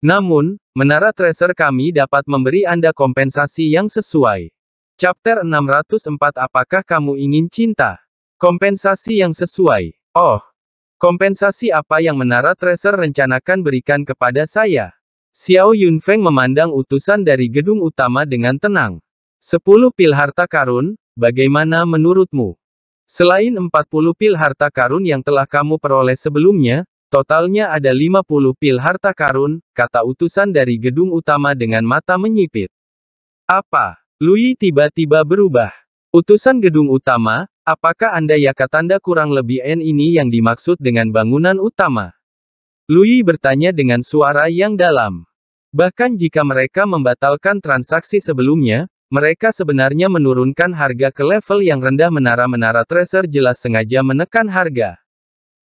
Namun, menara tracer kami dapat memberi Anda kompensasi yang sesuai. Chapter 604 Apakah kamu ingin cinta? Kompensasi yang sesuai. Oh, kompensasi apa yang menara tracer rencanakan berikan kepada saya? Xiao Yunfeng memandang utusan dari gedung utama dengan tenang. Sepuluh pil harta karun, bagaimana menurutmu? Selain empat puluh pil harta karun yang telah kamu peroleh sebelumnya, Totalnya ada 50 pil harta karun, kata utusan dari gedung utama dengan mata menyipit. Apa? Lui tiba-tiba berubah. Utusan gedung utama, apakah Anda yaka tanda kurang lebih N ini yang dimaksud dengan bangunan utama? Lui bertanya dengan suara yang dalam. Bahkan jika mereka membatalkan transaksi sebelumnya, mereka sebenarnya menurunkan harga ke level yang rendah menara-menara tracer jelas sengaja menekan harga.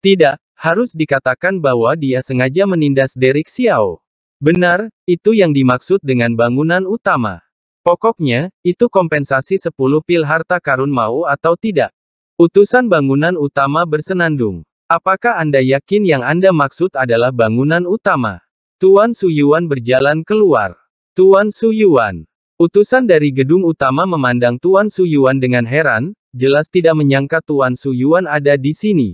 Tidak, harus dikatakan bahwa dia sengaja menindas Derek Xiao. Benar, itu yang dimaksud dengan bangunan utama. Pokoknya, itu kompensasi 10 pil harta karun mau atau tidak. Utusan bangunan utama bersenandung. Apakah Anda yakin yang Anda maksud adalah bangunan utama? Tuan Su Yuan berjalan keluar. Tuan Su Yuan. Utusan dari gedung utama memandang Tuan Su Yuan dengan heran, jelas tidak menyangka Tuan Su Yuan ada di sini.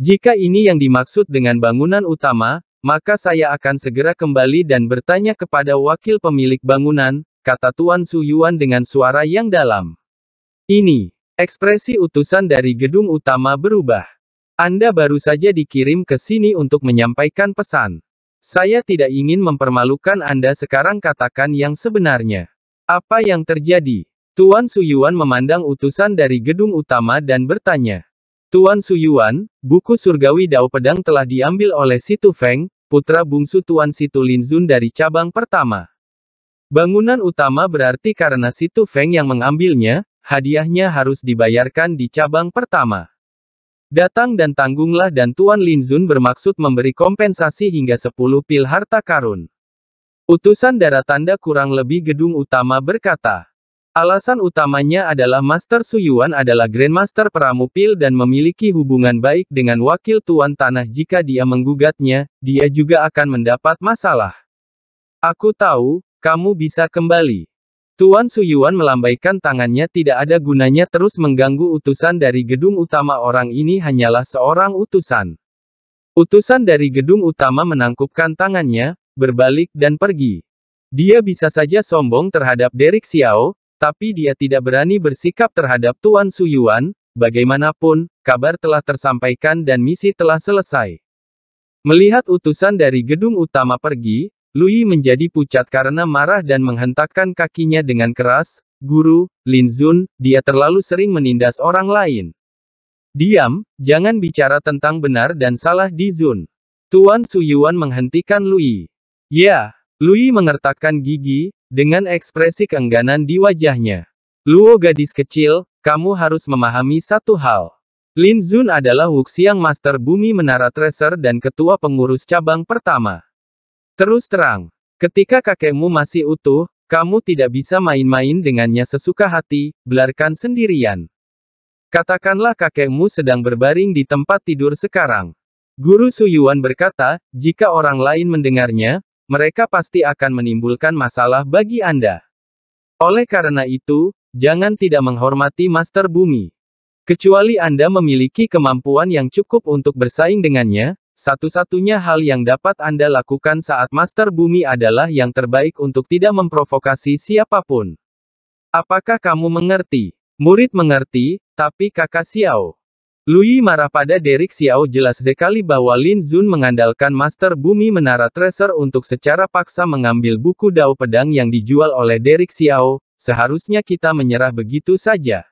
Jika ini yang dimaksud dengan bangunan utama, maka saya akan segera kembali dan bertanya kepada wakil pemilik bangunan, kata Tuan Su Yuan dengan suara yang dalam. Ini, ekspresi utusan dari gedung utama berubah. Anda baru saja dikirim ke sini untuk menyampaikan pesan. Saya tidak ingin mempermalukan Anda sekarang katakan yang sebenarnya. Apa yang terjadi? Tuan Suyuan memandang utusan dari gedung utama dan bertanya. Tuan Su Yuan, buku surgawi Dao Pedang telah diambil oleh Situ Feng, putra bungsu Tuan Situ Zun dari cabang pertama. Bangunan utama berarti karena Situ Feng yang mengambilnya, hadiahnya harus dibayarkan di cabang pertama. Datang dan tanggunglah dan Tuan Lin Zun bermaksud memberi kompensasi hingga 10 pil harta karun. Utusan darah tanda kurang lebih gedung utama berkata, Alasan utamanya adalah Master Su Yuan adalah Grandmaster Peramupil dan memiliki hubungan baik dengan wakil tuan tanah jika dia menggugatnya, dia juga akan mendapat masalah. Aku tahu, kamu bisa kembali. Tuan Su Yuan melambaikan tangannya tidak ada gunanya terus mengganggu utusan dari gedung utama orang ini hanyalah seorang utusan. Utusan dari gedung utama menangkupkan tangannya, berbalik dan pergi. Dia bisa saja sombong terhadap Derek Xiao, tapi dia tidak berani bersikap terhadap Tuan Su Yuan. bagaimanapun, kabar telah tersampaikan dan misi telah selesai. Melihat utusan dari gedung utama pergi, Lui menjadi pucat karena marah dan menghentakkan kakinya dengan keras, Guru, Lin Zun, dia terlalu sering menindas orang lain. Diam, jangan bicara tentang benar dan salah di Zun. Tuan Suyuan menghentikan Lui. Ya, Lui mengertakkan gigi, dengan ekspresi keengganan di wajahnya. Luo gadis kecil, kamu harus memahami satu hal. Lin Zun adalah Wuxiang Master Bumi Menara Tracer dan ketua pengurus cabang pertama. Terus terang, ketika kakekmu masih utuh, kamu tidak bisa main-main dengannya sesuka hati, belarkan sendirian. Katakanlah kakekmu sedang berbaring di tempat tidur sekarang. Guru Suyuan berkata, jika orang lain mendengarnya, mereka pasti akan menimbulkan masalah bagi Anda. Oleh karena itu, jangan tidak menghormati Master Bumi. Kecuali Anda memiliki kemampuan yang cukup untuk bersaing dengannya, satu-satunya hal yang dapat Anda lakukan saat Master Bumi adalah yang terbaik untuk tidak memprovokasi siapapun. Apakah kamu mengerti? Murid mengerti, tapi kakak Xiao. Lui marah pada Derek Xiao jelas sekali bahwa Lin Zun mengandalkan Master Bumi Menara Treasure untuk secara paksa mengambil buku Dao Pedang yang dijual oleh Derek Xiao, seharusnya kita menyerah begitu saja.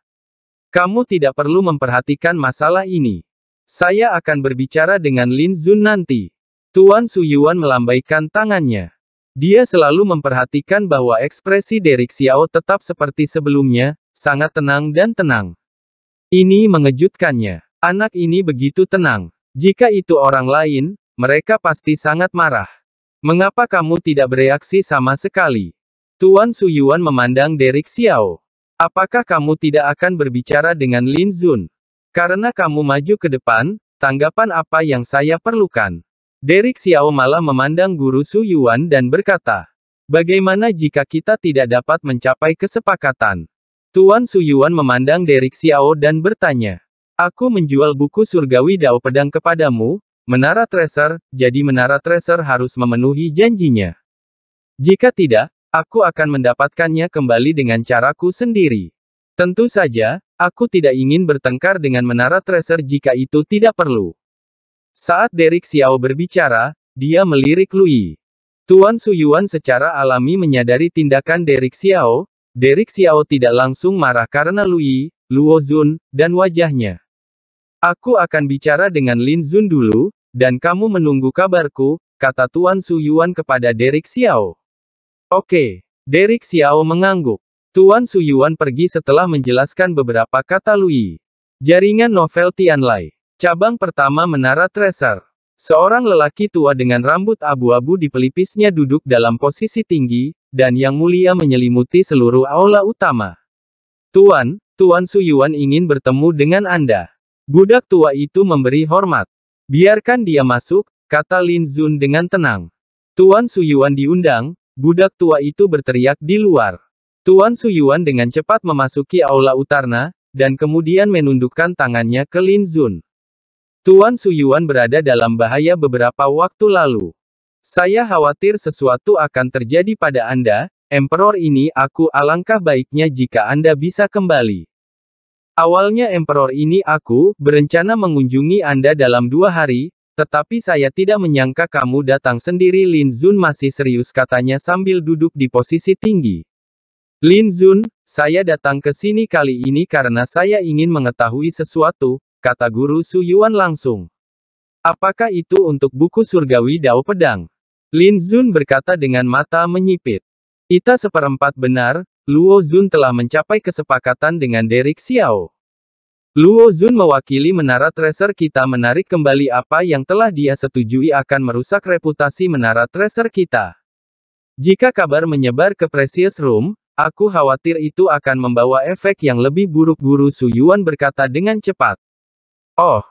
Kamu tidak perlu memperhatikan masalah ini. Saya akan berbicara dengan Lin Zun nanti. Tuan Su Yuan melambaikan tangannya. Dia selalu memperhatikan bahwa ekspresi Derek Xiao tetap seperti sebelumnya, sangat tenang dan tenang. Ini mengejutkannya. Anak ini begitu tenang. Jika itu orang lain, mereka pasti sangat marah. Mengapa kamu tidak bereaksi sama sekali? Tuan Suyuan memandang Derek Xiao. Apakah kamu tidak akan berbicara dengan Lin Zun? Karena kamu maju ke depan, tanggapan apa yang saya perlukan? Derek Xiao malah memandang guru Su Yuan dan berkata, Bagaimana jika kita tidak dapat mencapai kesepakatan? Tuan Suyuan memandang Derek Xiao dan bertanya. Aku menjual buku surgawi Dao Pedang kepadamu, Menara Tracer, jadi Menara Tracer harus memenuhi janjinya. Jika tidak, aku akan mendapatkannya kembali dengan caraku sendiri. Tentu saja, aku tidak ingin bertengkar dengan Menara Tracer jika itu tidak perlu. Saat Derek Xiao berbicara, dia melirik Lui. Tuan Suyuan secara alami menyadari tindakan Derek Xiao, Derek Xiao tidak langsung marah karena Lui, Luo Zun, dan wajahnya. Aku akan bicara dengan Lin Zun dulu, dan kamu menunggu kabarku, kata Tuan Su Yuan kepada Derek Xiao. Oke, Derek Xiao mengangguk. Tuan Su Yuan pergi setelah menjelaskan beberapa kata Lui. Jaringan novel Tianlai. Cabang pertama Menara Treasure. Seorang lelaki tua dengan rambut abu-abu di pelipisnya duduk dalam posisi tinggi, dan yang mulia menyelimuti seluruh aula utama. Tuan, Tuan Suyuan ingin bertemu dengan Anda. Budak tua itu memberi hormat. Biarkan dia masuk, kata Lin Zun dengan tenang. Tuan Suyuan diundang, budak tua itu berteriak di luar. Tuan Suyuan dengan cepat memasuki aula utarna, dan kemudian menundukkan tangannya ke Lin Zun. Tuan Suyuan berada dalam bahaya beberapa waktu lalu. Saya khawatir sesuatu akan terjadi pada Anda, Emperor ini aku alangkah baiknya jika Anda bisa kembali. Awalnya Emperor ini aku, berencana mengunjungi Anda dalam dua hari, tetapi saya tidak menyangka kamu datang sendiri Lin Zun masih serius katanya sambil duduk di posisi tinggi. Lin Zun, saya datang ke sini kali ini karena saya ingin mengetahui sesuatu, kata guru Su Yuan langsung. Apakah itu untuk buku surgawi Dao Pedang? Lin Zun berkata dengan mata menyipit. Ita seperempat benar, Luo Zun telah mencapai kesepakatan dengan Derek Xiao. Luo Zun mewakili menara tracer kita menarik kembali apa yang telah dia setujui akan merusak reputasi menara tracer kita. Jika kabar menyebar ke Precious Room, aku khawatir itu akan membawa efek yang lebih buruk Guru Suyuan berkata dengan cepat. Oh,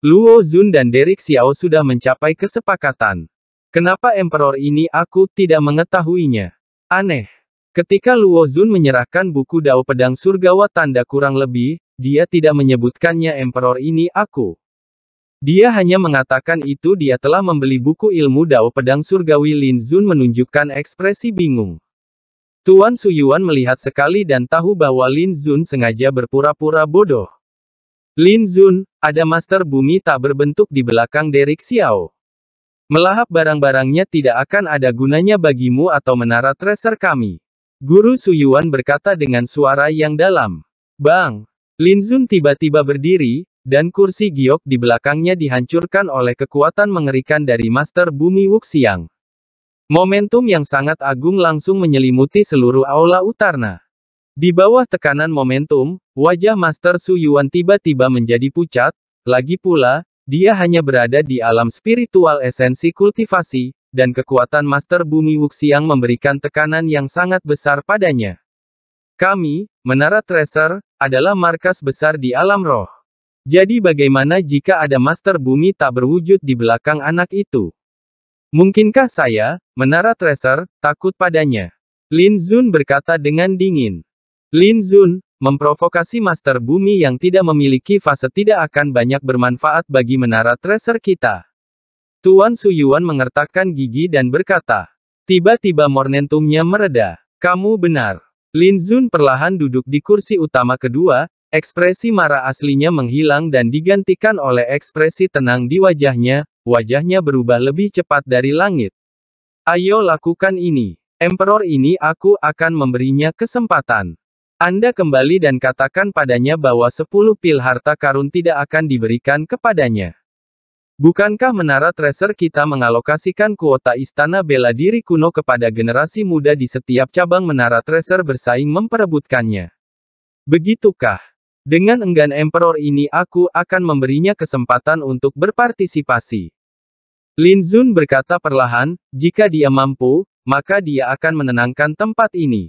Luo Zun dan Derek Xiao sudah mencapai kesepakatan. Kenapa Emperor ini aku tidak mengetahuinya? Aneh. Ketika Luo Zun menyerahkan buku Dao Pedang Surgawa tanda kurang lebih, dia tidak menyebutkannya Emperor ini aku. Dia hanya mengatakan itu dia telah membeli buku ilmu Dao Pedang Surgawi Lin Zun menunjukkan ekspresi bingung. Tuan Suyuan melihat sekali dan tahu bahwa Lin Zun sengaja berpura-pura bodoh. Lin Zun, ada master bumi tak berbentuk di belakang Derek Xiao. Melahap barang-barangnya tidak akan ada gunanya bagimu atau menara tracer kami. Guru Suyuan berkata dengan suara yang dalam. Bang! Lin Zun tiba-tiba berdiri, dan kursi giok di belakangnya dihancurkan oleh kekuatan mengerikan dari master bumi Wuxiang. Momentum yang sangat agung langsung menyelimuti seluruh aula Utarna. Di bawah tekanan momentum, wajah Master Su Yuan tiba-tiba menjadi pucat, lagi pula, dia hanya berada di alam spiritual esensi kultivasi, dan kekuatan Master Bumi Wuxiang memberikan tekanan yang sangat besar padanya. Kami, Menara Tracer, adalah markas besar di alam roh. Jadi bagaimana jika ada Master Bumi tak berwujud di belakang anak itu? Mungkinkah saya, Menara Tracer, takut padanya? Lin Zun berkata dengan dingin. Lin Zun, memprovokasi Master Bumi yang tidak memiliki fase tidak akan banyak bermanfaat bagi menara tracer kita. Tuan Su Suyuan mengertakkan gigi dan berkata, tiba-tiba mornentumnya mereda. Kamu benar. Lin Zun perlahan duduk di kursi utama kedua, ekspresi marah aslinya menghilang dan digantikan oleh ekspresi tenang di wajahnya, wajahnya berubah lebih cepat dari langit. Ayo lakukan ini. Emperor ini aku akan memberinya kesempatan. Anda kembali dan katakan padanya bahwa 10 pil harta karun tidak akan diberikan kepadanya. Bukankah menara tracer kita mengalokasikan kuota istana bela diri kuno kepada generasi muda di setiap cabang menara tracer bersaing memperebutkannya? Begitukah? Dengan enggan Emperor ini aku akan memberinya kesempatan untuk berpartisipasi. Lin Zun berkata perlahan, jika dia mampu, maka dia akan menenangkan tempat ini.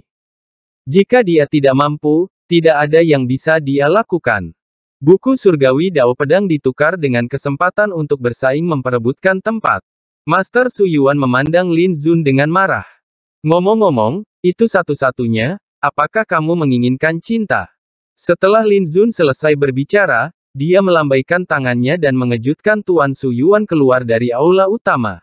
Jika dia tidak mampu, tidak ada yang bisa dia lakukan. Buku surgawi Dao Pedang ditukar dengan kesempatan untuk bersaing memperebutkan tempat. Master Su Yuan memandang Lin Zun dengan marah. Ngomong-ngomong, itu satu-satunya, apakah kamu menginginkan cinta? Setelah Lin Zun selesai berbicara, dia melambaikan tangannya dan mengejutkan Tuan Su Yuan keluar dari aula utama.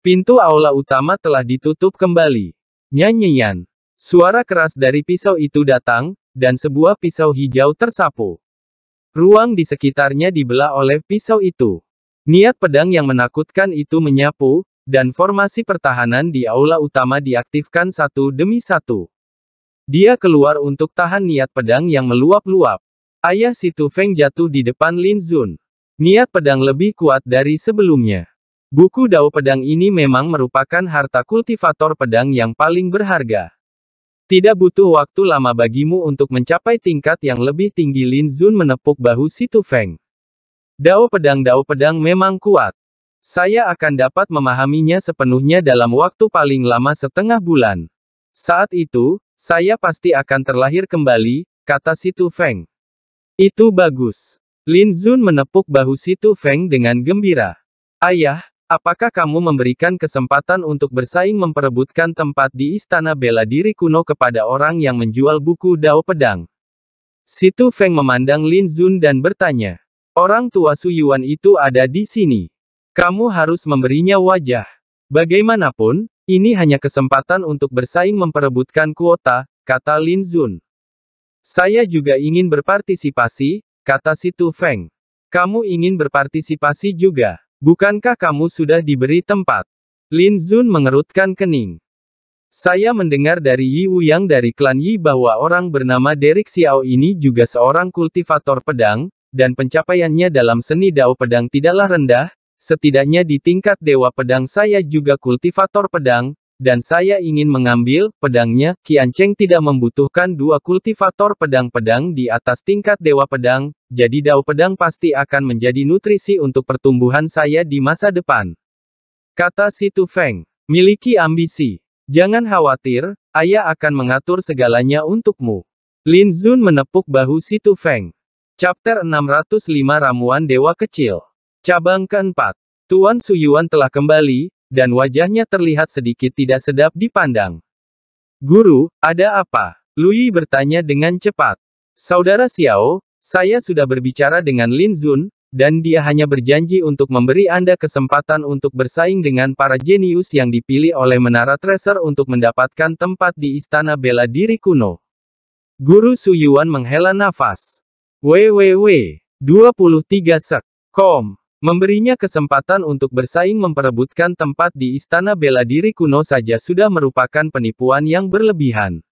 Pintu aula utama telah ditutup kembali. Nyanyian, Suara keras dari pisau itu datang, dan sebuah pisau hijau tersapu. Ruang di sekitarnya dibelah oleh pisau itu. Niat pedang yang menakutkan itu menyapu, dan formasi pertahanan di aula utama diaktifkan satu demi satu. Dia keluar untuk tahan niat pedang yang meluap-luap. Ayah Situ Feng jatuh di depan Lin Zun. Niat pedang lebih kuat dari sebelumnya. Buku Dao Pedang ini memang merupakan harta kultivator pedang yang paling berharga. Tidak butuh waktu lama bagimu untuk mencapai tingkat yang lebih tinggi Lin Zun menepuk bahu Situ Feng. Dao pedang Dao pedang memang kuat. Saya akan dapat memahaminya sepenuhnya dalam waktu paling lama setengah bulan. Saat itu, saya pasti akan terlahir kembali, kata Situ Feng. Itu bagus. Lin Zun menepuk bahu Situ Feng dengan gembira. Ayah, Apakah kamu memberikan kesempatan untuk bersaing memperebutkan tempat di istana bela diri kuno kepada orang yang menjual buku Dao Pedang? Situ Feng memandang Lin Zun dan bertanya. Orang tua Su Yuan itu ada di sini. Kamu harus memberinya wajah. Bagaimanapun, ini hanya kesempatan untuk bersaing memperebutkan kuota, kata Lin Zun. Saya juga ingin berpartisipasi, kata Situ Feng. Kamu ingin berpartisipasi juga. Bukankah kamu sudah diberi tempat? Lin Zun mengerutkan kening. Saya mendengar dari Yi Wuyang dari klan Yi bahwa orang bernama Derek Xiao ini juga seorang kultivator pedang, dan pencapaiannya dalam seni dao pedang tidaklah rendah, setidaknya di tingkat dewa pedang saya juga kultivator pedang, dan saya ingin mengambil pedangnya. Kianceng tidak membutuhkan dua kultivator pedang-pedang di atas tingkat dewa pedang, jadi dao pedang pasti akan menjadi nutrisi untuk pertumbuhan saya di masa depan. Kata Situ Feng. Miliki ambisi. Jangan khawatir, ayah akan mengatur segalanya untukmu. Lin Zun menepuk bahu Situ Feng. Chapter 605 Ramuan Dewa Kecil. Cabang keempat. Tuan Suyuan telah kembali, dan wajahnya terlihat sedikit tidak sedap dipandang. Guru, ada apa? Lui bertanya dengan cepat. Saudara Xiao, saya sudah berbicara dengan Lin Zun, dan dia hanya berjanji untuk memberi Anda kesempatan untuk bersaing dengan para jenius yang dipilih oleh Menara Tracer untuk mendapatkan tempat di Istana Bela Diri Kuno. Guru Su Yuan menghela nafas. www. 23 sek. Com. Memberinya kesempatan untuk bersaing memperebutkan tempat di istana bela diri kuno saja sudah merupakan penipuan yang berlebihan.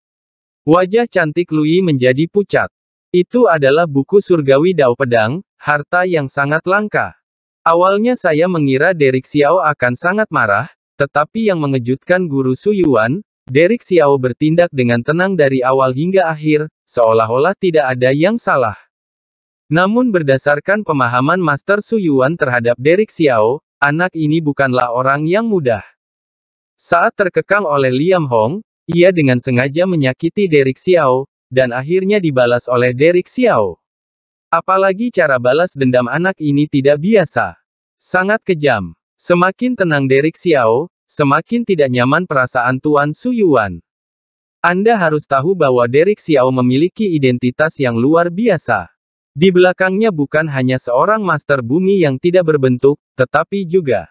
Wajah cantik Louis menjadi pucat. Itu adalah buku surgawi Dao Pedang, harta yang sangat langka. Awalnya saya mengira Derek Xiao akan sangat marah, tetapi yang mengejutkan guru Su Yuan, Derek Xiao bertindak dengan tenang dari awal hingga akhir, seolah-olah tidak ada yang salah. Namun berdasarkan pemahaman Master Su Yuan terhadap Derek Xiao, anak ini bukanlah orang yang mudah. Saat terkekang oleh Liam Hong, ia dengan sengaja menyakiti Derek Xiao, dan akhirnya dibalas oleh Derek Xiao. Apalagi cara balas dendam anak ini tidak biasa. Sangat kejam. Semakin tenang Derek Xiao, semakin tidak nyaman perasaan Tuan Su Yuan. Anda harus tahu bahwa Derek Xiao memiliki identitas yang luar biasa. Di belakangnya bukan hanya seorang master bumi yang tidak berbentuk, tetapi juga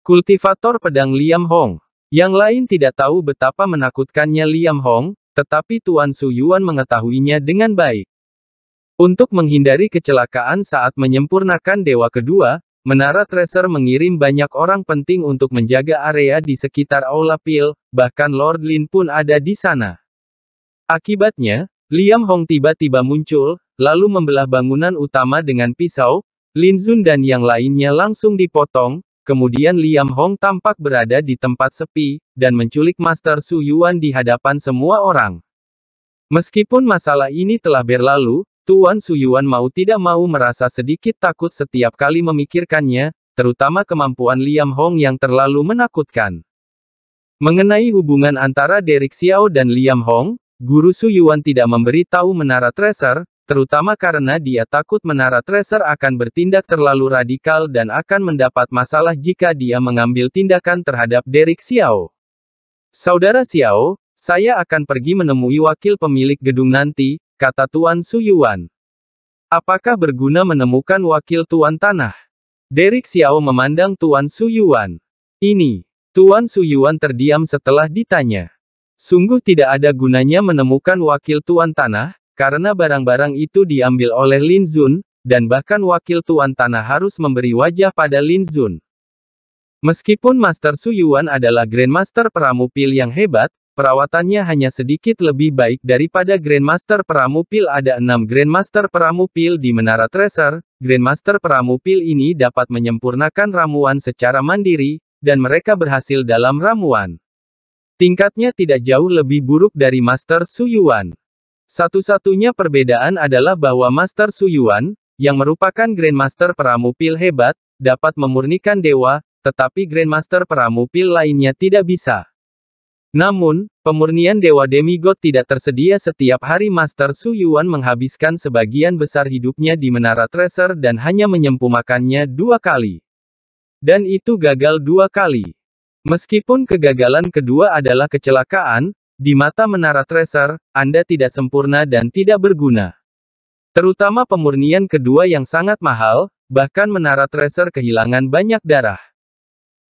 kultivator pedang Liam Hong. Yang lain tidak tahu betapa menakutkannya Liam Hong, tetapi Tuan Su Yuan mengetahuinya dengan baik. Untuk menghindari kecelakaan saat menyempurnakan dewa kedua, Menara Tracer mengirim banyak orang penting untuk menjaga area di sekitar Aula Pil, bahkan Lord Lin pun ada di sana. Akibatnya, Liam Hong tiba-tiba muncul, lalu membelah bangunan utama dengan pisau, Lin Zun dan yang lainnya langsung dipotong, kemudian Liam Hong tampak berada di tempat sepi, dan menculik Master Su Yuan di hadapan semua orang. Meskipun masalah ini telah berlalu, Tuan Su Yuan mau tidak mau merasa sedikit takut setiap kali memikirkannya, terutama kemampuan Liam Hong yang terlalu menakutkan. Mengenai hubungan antara Derek Xiao dan Liam Hong, Guru Su Yuan tidak memberitahu menara tracer, terutama karena dia takut menara tracer akan bertindak terlalu radikal dan akan mendapat masalah jika dia mengambil tindakan terhadap Derek Xiao. Saudara Xiao, saya akan pergi menemui wakil pemilik gedung nanti, kata Tuan Su Yuan. Apakah berguna menemukan wakil Tuan Tanah? Derek Xiao memandang Tuan Su Yuan. Ini, Tuan Su Yuan terdiam setelah ditanya. Sungguh tidak ada gunanya menemukan wakil Tuan Tanah, karena barang-barang itu diambil oleh Lin Zun, dan bahkan wakil tuan tanah harus memberi wajah pada Lin Zun. Meskipun Master Su Yuan adalah Grandmaster Peramu Pil yang hebat, perawatannya hanya sedikit lebih baik daripada Grandmaster Peramu Pil. Ada enam Grandmaster Peramu Pil di Menara Tracer, Grandmaster Peramu Pil ini dapat menyempurnakan ramuan secara mandiri, dan mereka berhasil dalam ramuan. Tingkatnya tidak jauh lebih buruk dari Master Su Yuan. Satu-satunya perbedaan adalah bahwa Master Suyuan, yang merupakan Grandmaster Peramu Pil hebat, dapat memurnikan dewa, tetapi Grandmaster Peramu Pil lainnya tidak bisa. Namun, pemurnian Dewa Demigod tidak tersedia setiap hari Master Su Yuan menghabiskan sebagian besar hidupnya di Menara Treasure dan hanya menyempumakannya dua kali. Dan itu gagal dua kali. Meskipun kegagalan kedua adalah kecelakaan, di mata menara tracer, Anda tidak sempurna dan tidak berguna. Terutama pemurnian kedua yang sangat mahal, bahkan menara tracer kehilangan banyak darah.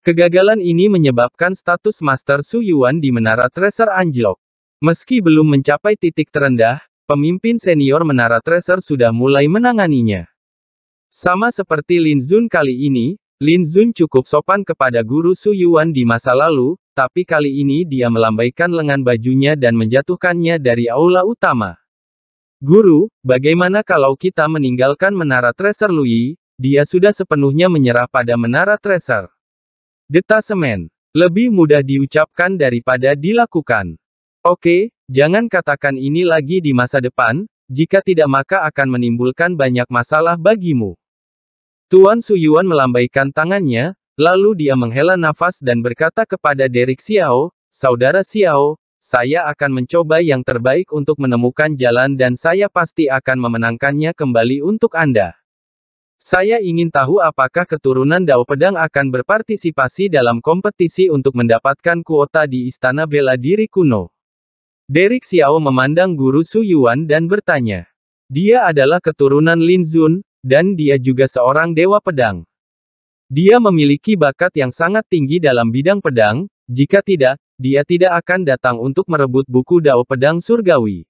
Kegagalan ini menyebabkan status Master Su Yuan di menara tracer anjlok. Meski belum mencapai titik terendah, pemimpin senior menara tracer sudah mulai menanganinya. Sama seperti Lin Zun kali ini, Lin Zun cukup sopan kepada guru Su Yuan di masa lalu, tapi kali ini dia melambaikan lengan bajunya dan menjatuhkannya dari aula utama. Guru, bagaimana kalau kita meninggalkan menara Tracer Lui? Dia sudah sepenuhnya menyerah pada menara Tracer. Detasemen. Lebih mudah diucapkan daripada dilakukan. Oke, jangan katakan ini lagi di masa depan, jika tidak maka akan menimbulkan banyak masalah bagimu. Tuan Su Yuan melambaikan tangannya, lalu dia menghela nafas dan berkata kepada Derek Xiao, Saudara Xiao, saya akan mencoba yang terbaik untuk menemukan jalan dan saya pasti akan memenangkannya kembali untuk Anda. Saya ingin tahu apakah keturunan Dao Pedang akan berpartisipasi dalam kompetisi untuk mendapatkan kuota di Istana Bela Diri kuno. Derek Xiao memandang guru Su Yuan dan bertanya. Dia adalah keturunan Lin Zun, dan dia juga seorang dewa pedang. Dia memiliki bakat yang sangat tinggi dalam bidang pedang, jika tidak, dia tidak akan datang untuk merebut buku Dao Pedang Surgawi.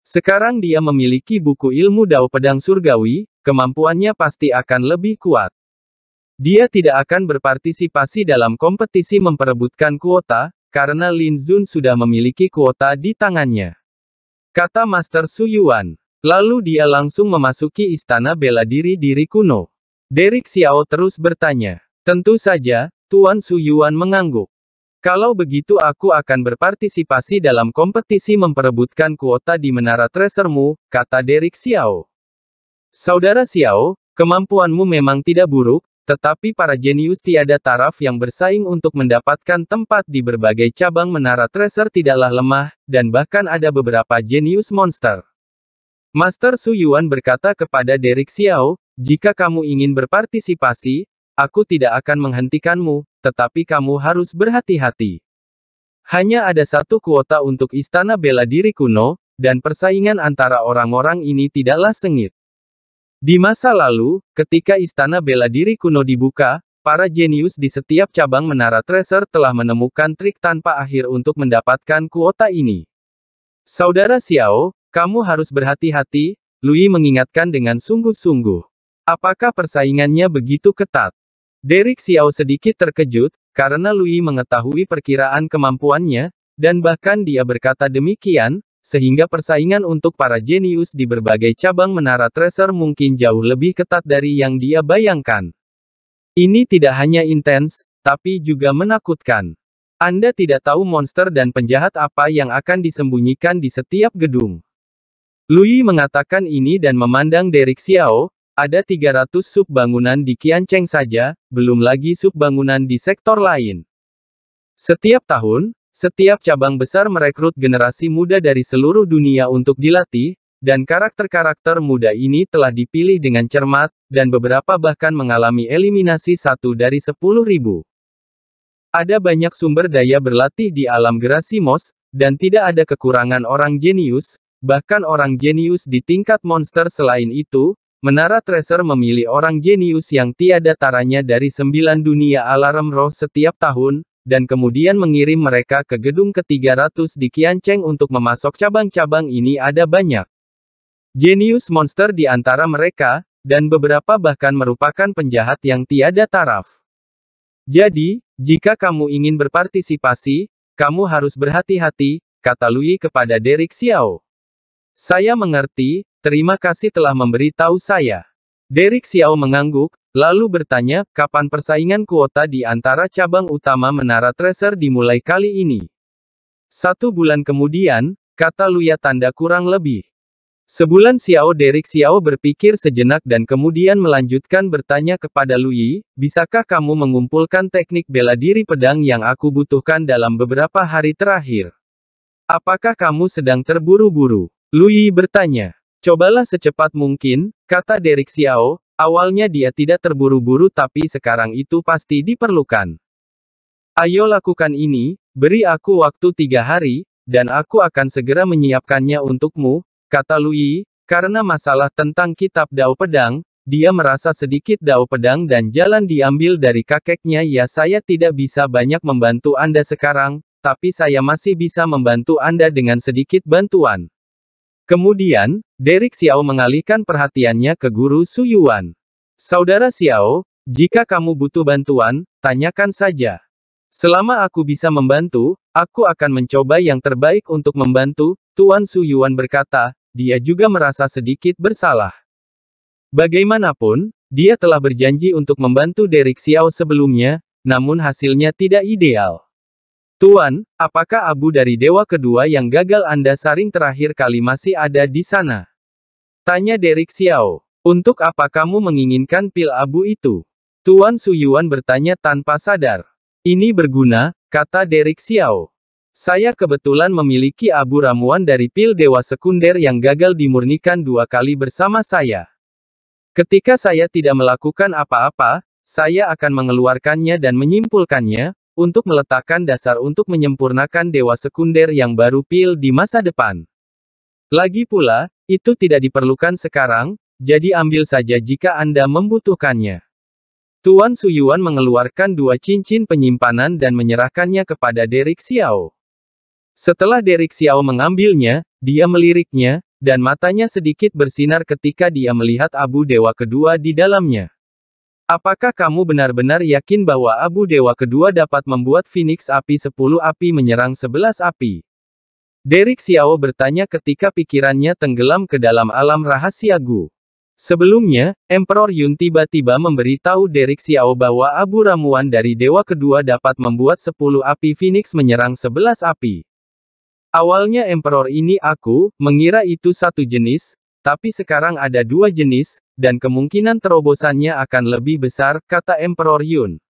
Sekarang dia memiliki buku ilmu Dao Pedang Surgawi, kemampuannya pasti akan lebih kuat. Dia tidak akan berpartisipasi dalam kompetisi memperebutkan kuota, karena Lin Zun sudah memiliki kuota di tangannya. Kata Master Su Yuan. Lalu dia langsung memasuki istana bela diri diri kuno. Derek Xiao terus bertanya. Tentu saja, Tuan Su Yuan mengangguk. Kalau begitu aku akan berpartisipasi dalam kompetisi memperebutkan kuota di menara Tresermu, kata Derek Xiao. Saudara Xiao, kemampuanmu memang tidak buruk, tetapi para jenius tiada taraf yang bersaing untuk mendapatkan tempat di berbagai cabang menara treasure tidaklah lemah, dan bahkan ada beberapa jenius monster. Master Su Yuan berkata kepada Derek Xiao, jika kamu ingin berpartisipasi, aku tidak akan menghentikanmu, tetapi kamu harus berhati-hati. Hanya ada satu kuota untuk istana bela diri kuno, dan persaingan antara orang-orang ini tidaklah sengit. Di masa lalu, ketika istana bela diri kuno dibuka, para jenius di setiap cabang menara tracer telah menemukan trik tanpa akhir untuk mendapatkan kuota ini. Saudara Xiao, kamu harus berhati-hati, Louis mengingatkan dengan sungguh-sungguh. Apakah persaingannya begitu ketat? Derek Xiao sedikit terkejut, karena Louis mengetahui perkiraan kemampuannya, dan bahkan dia berkata demikian, sehingga persaingan untuk para jenius di berbagai cabang menara tracer mungkin jauh lebih ketat dari yang dia bayangkan. Ini tidak hanya intens, tapi juga menakutkan. Anda tidak tahu monster dan penjahat apa yang akan disembunyikan di setiap gedung. Lui mengatakan ini dan memandang Derek Xiao, ada 300 sub bangunan di Qiancheng saja, belum lagi sub bangunan di sektor lain. Setiap tahun, setiap cabang besar merekrut generasi muda dari seluruh dunia untuk dilatih, dan karakter-karakter muda ini telah dipilih dengan cermat, dan beberapa bahkan mengalami eliminasi satu dari sepuluh ribu. Ada banyak sumber daya berlatih di alam Gerasimos, dan tidak ada kekurangan orang jenius, Bahkan orang jenius di tingkat monster selain itu, Menara Tracer memilih orang jenius yang tiada taranya dari sembilan dunia alarm roh setiap tahun, dan kemudian mengirim mereka ke gedung ke-300 di Kianceng untuk memasok cabang-cabang ini ada banyak. Jenius monster di antara mereka, dan beberapa bahkan merupakan penjahat yang tiada taraf. Jadi, jika kamu ingin berpartisipasi, kamu harus berhati-hati, kata Lui kepada Derek Xiao. Saya mengerti, terima kasih telah memberitahu saya. Derek Xiao mengangguk, lalu bertanya, kapan persaingan kuota di antara cabang utama Menara Tracer dimulai kali ini? Satu bulan kemudian, kata Luya tanda kurang lebih. Sebulan Xiao Derek Xiao berpikir sejenak dan kemudian melanjutkan bertanya kepada Lui, bisakah kamu mengumpulkan teknik bela diri pedang yang aku butuhkan dalam beberapa hari terakhir? Apakah kamu sedang terburu-buru? Lui bertanya. Cobalah secepat mungkin, kata Derek Xiao, awalnya dia tidak terburu-buru tapi sekarang itu pasti diperlukan. Ayo lakukan ini, beri aku waktu tiga hari, dan aku akan segera menyiapkannya untukmu, kata Lui, karena masalah tentang kitab Dao Pedang, dia merasa sedikit Dao Pedang dan jalan diambil dari kakeknya ya saya tidak bisa banyak membantu Anda sekarang, tapi saya masih bisa membantu Anda dengan sedikit bantuan. Kemudian, Derek Xiao mengalihkan perhatiannya ke guru Su Yuan. Saudara Xiao, jika kamu butuh bantuan, tanyakan saja. Selama aku bisa membantu, aku akan mencoba yang terbaik untuk membantu, Tuan Su Yuan berkata, dia juga merasa sedikit bersalah. Bagaimanapun, dia telah berjanji untuk membantu Derek Xiao sebelumnya, namun hasilnya tidak ideal. Tuan, apakah abu dari dewa kedua yang gagal Anda saring terakhir kali masih ada di sana? Tanya Derek Xiao. Untuk apa kamu menginginkan pil abu itu? Tuan Suyuan bertanya tanpa sadar. Ini berguna, kata Derek Xiao. Saya kebetulan memiliki abu ramuan dari pil dewa sekunder yang gagal dimurnikan dua kali bersama saya. Ketika saya tidak melakukan apa-apa, saya akan mengeluarkannya dan menyimpulkannya, untuk meletakkan dasar untuk menyempurnakan dewa sekunder yang baru pil di masa depan. Lagi pula, itu tidak diperlukan sekarang, jadi ambil saja jika Anda membutuhkannya. Tuan Suyuan mengeluarkan dua cincin penyimpanan dan menyerahkannya kepada Derek Xiao. Setelah Derek Xiao mengambilnya, dia meliriknya, dan matanya sedikit bersinar ketika dia melihat abu dewa kedua di dalamnya. Apakah kamu benar-benar yakin bahwa Abu Dewa kedua dapat membuat Phoenix api 10 api menyerang 11 api? Derek Xiao bertanya ketika pikirannya tenggelam ke dalam alam rahasia Gu. Sebelumnya, Emperor Yun tiba-tiba memberitahu Derek Xiao bahwa Abu Ramuan dari Dewa Kedua dapat membuat 10 api Phoenix menyerang 11 api. Awalnya Emperor ini aku, mengira itu satu jenis, tapi sekarang ada dua jenis, dan kemungkinan terobosannya akan lebih besar, kata Emperor Yun.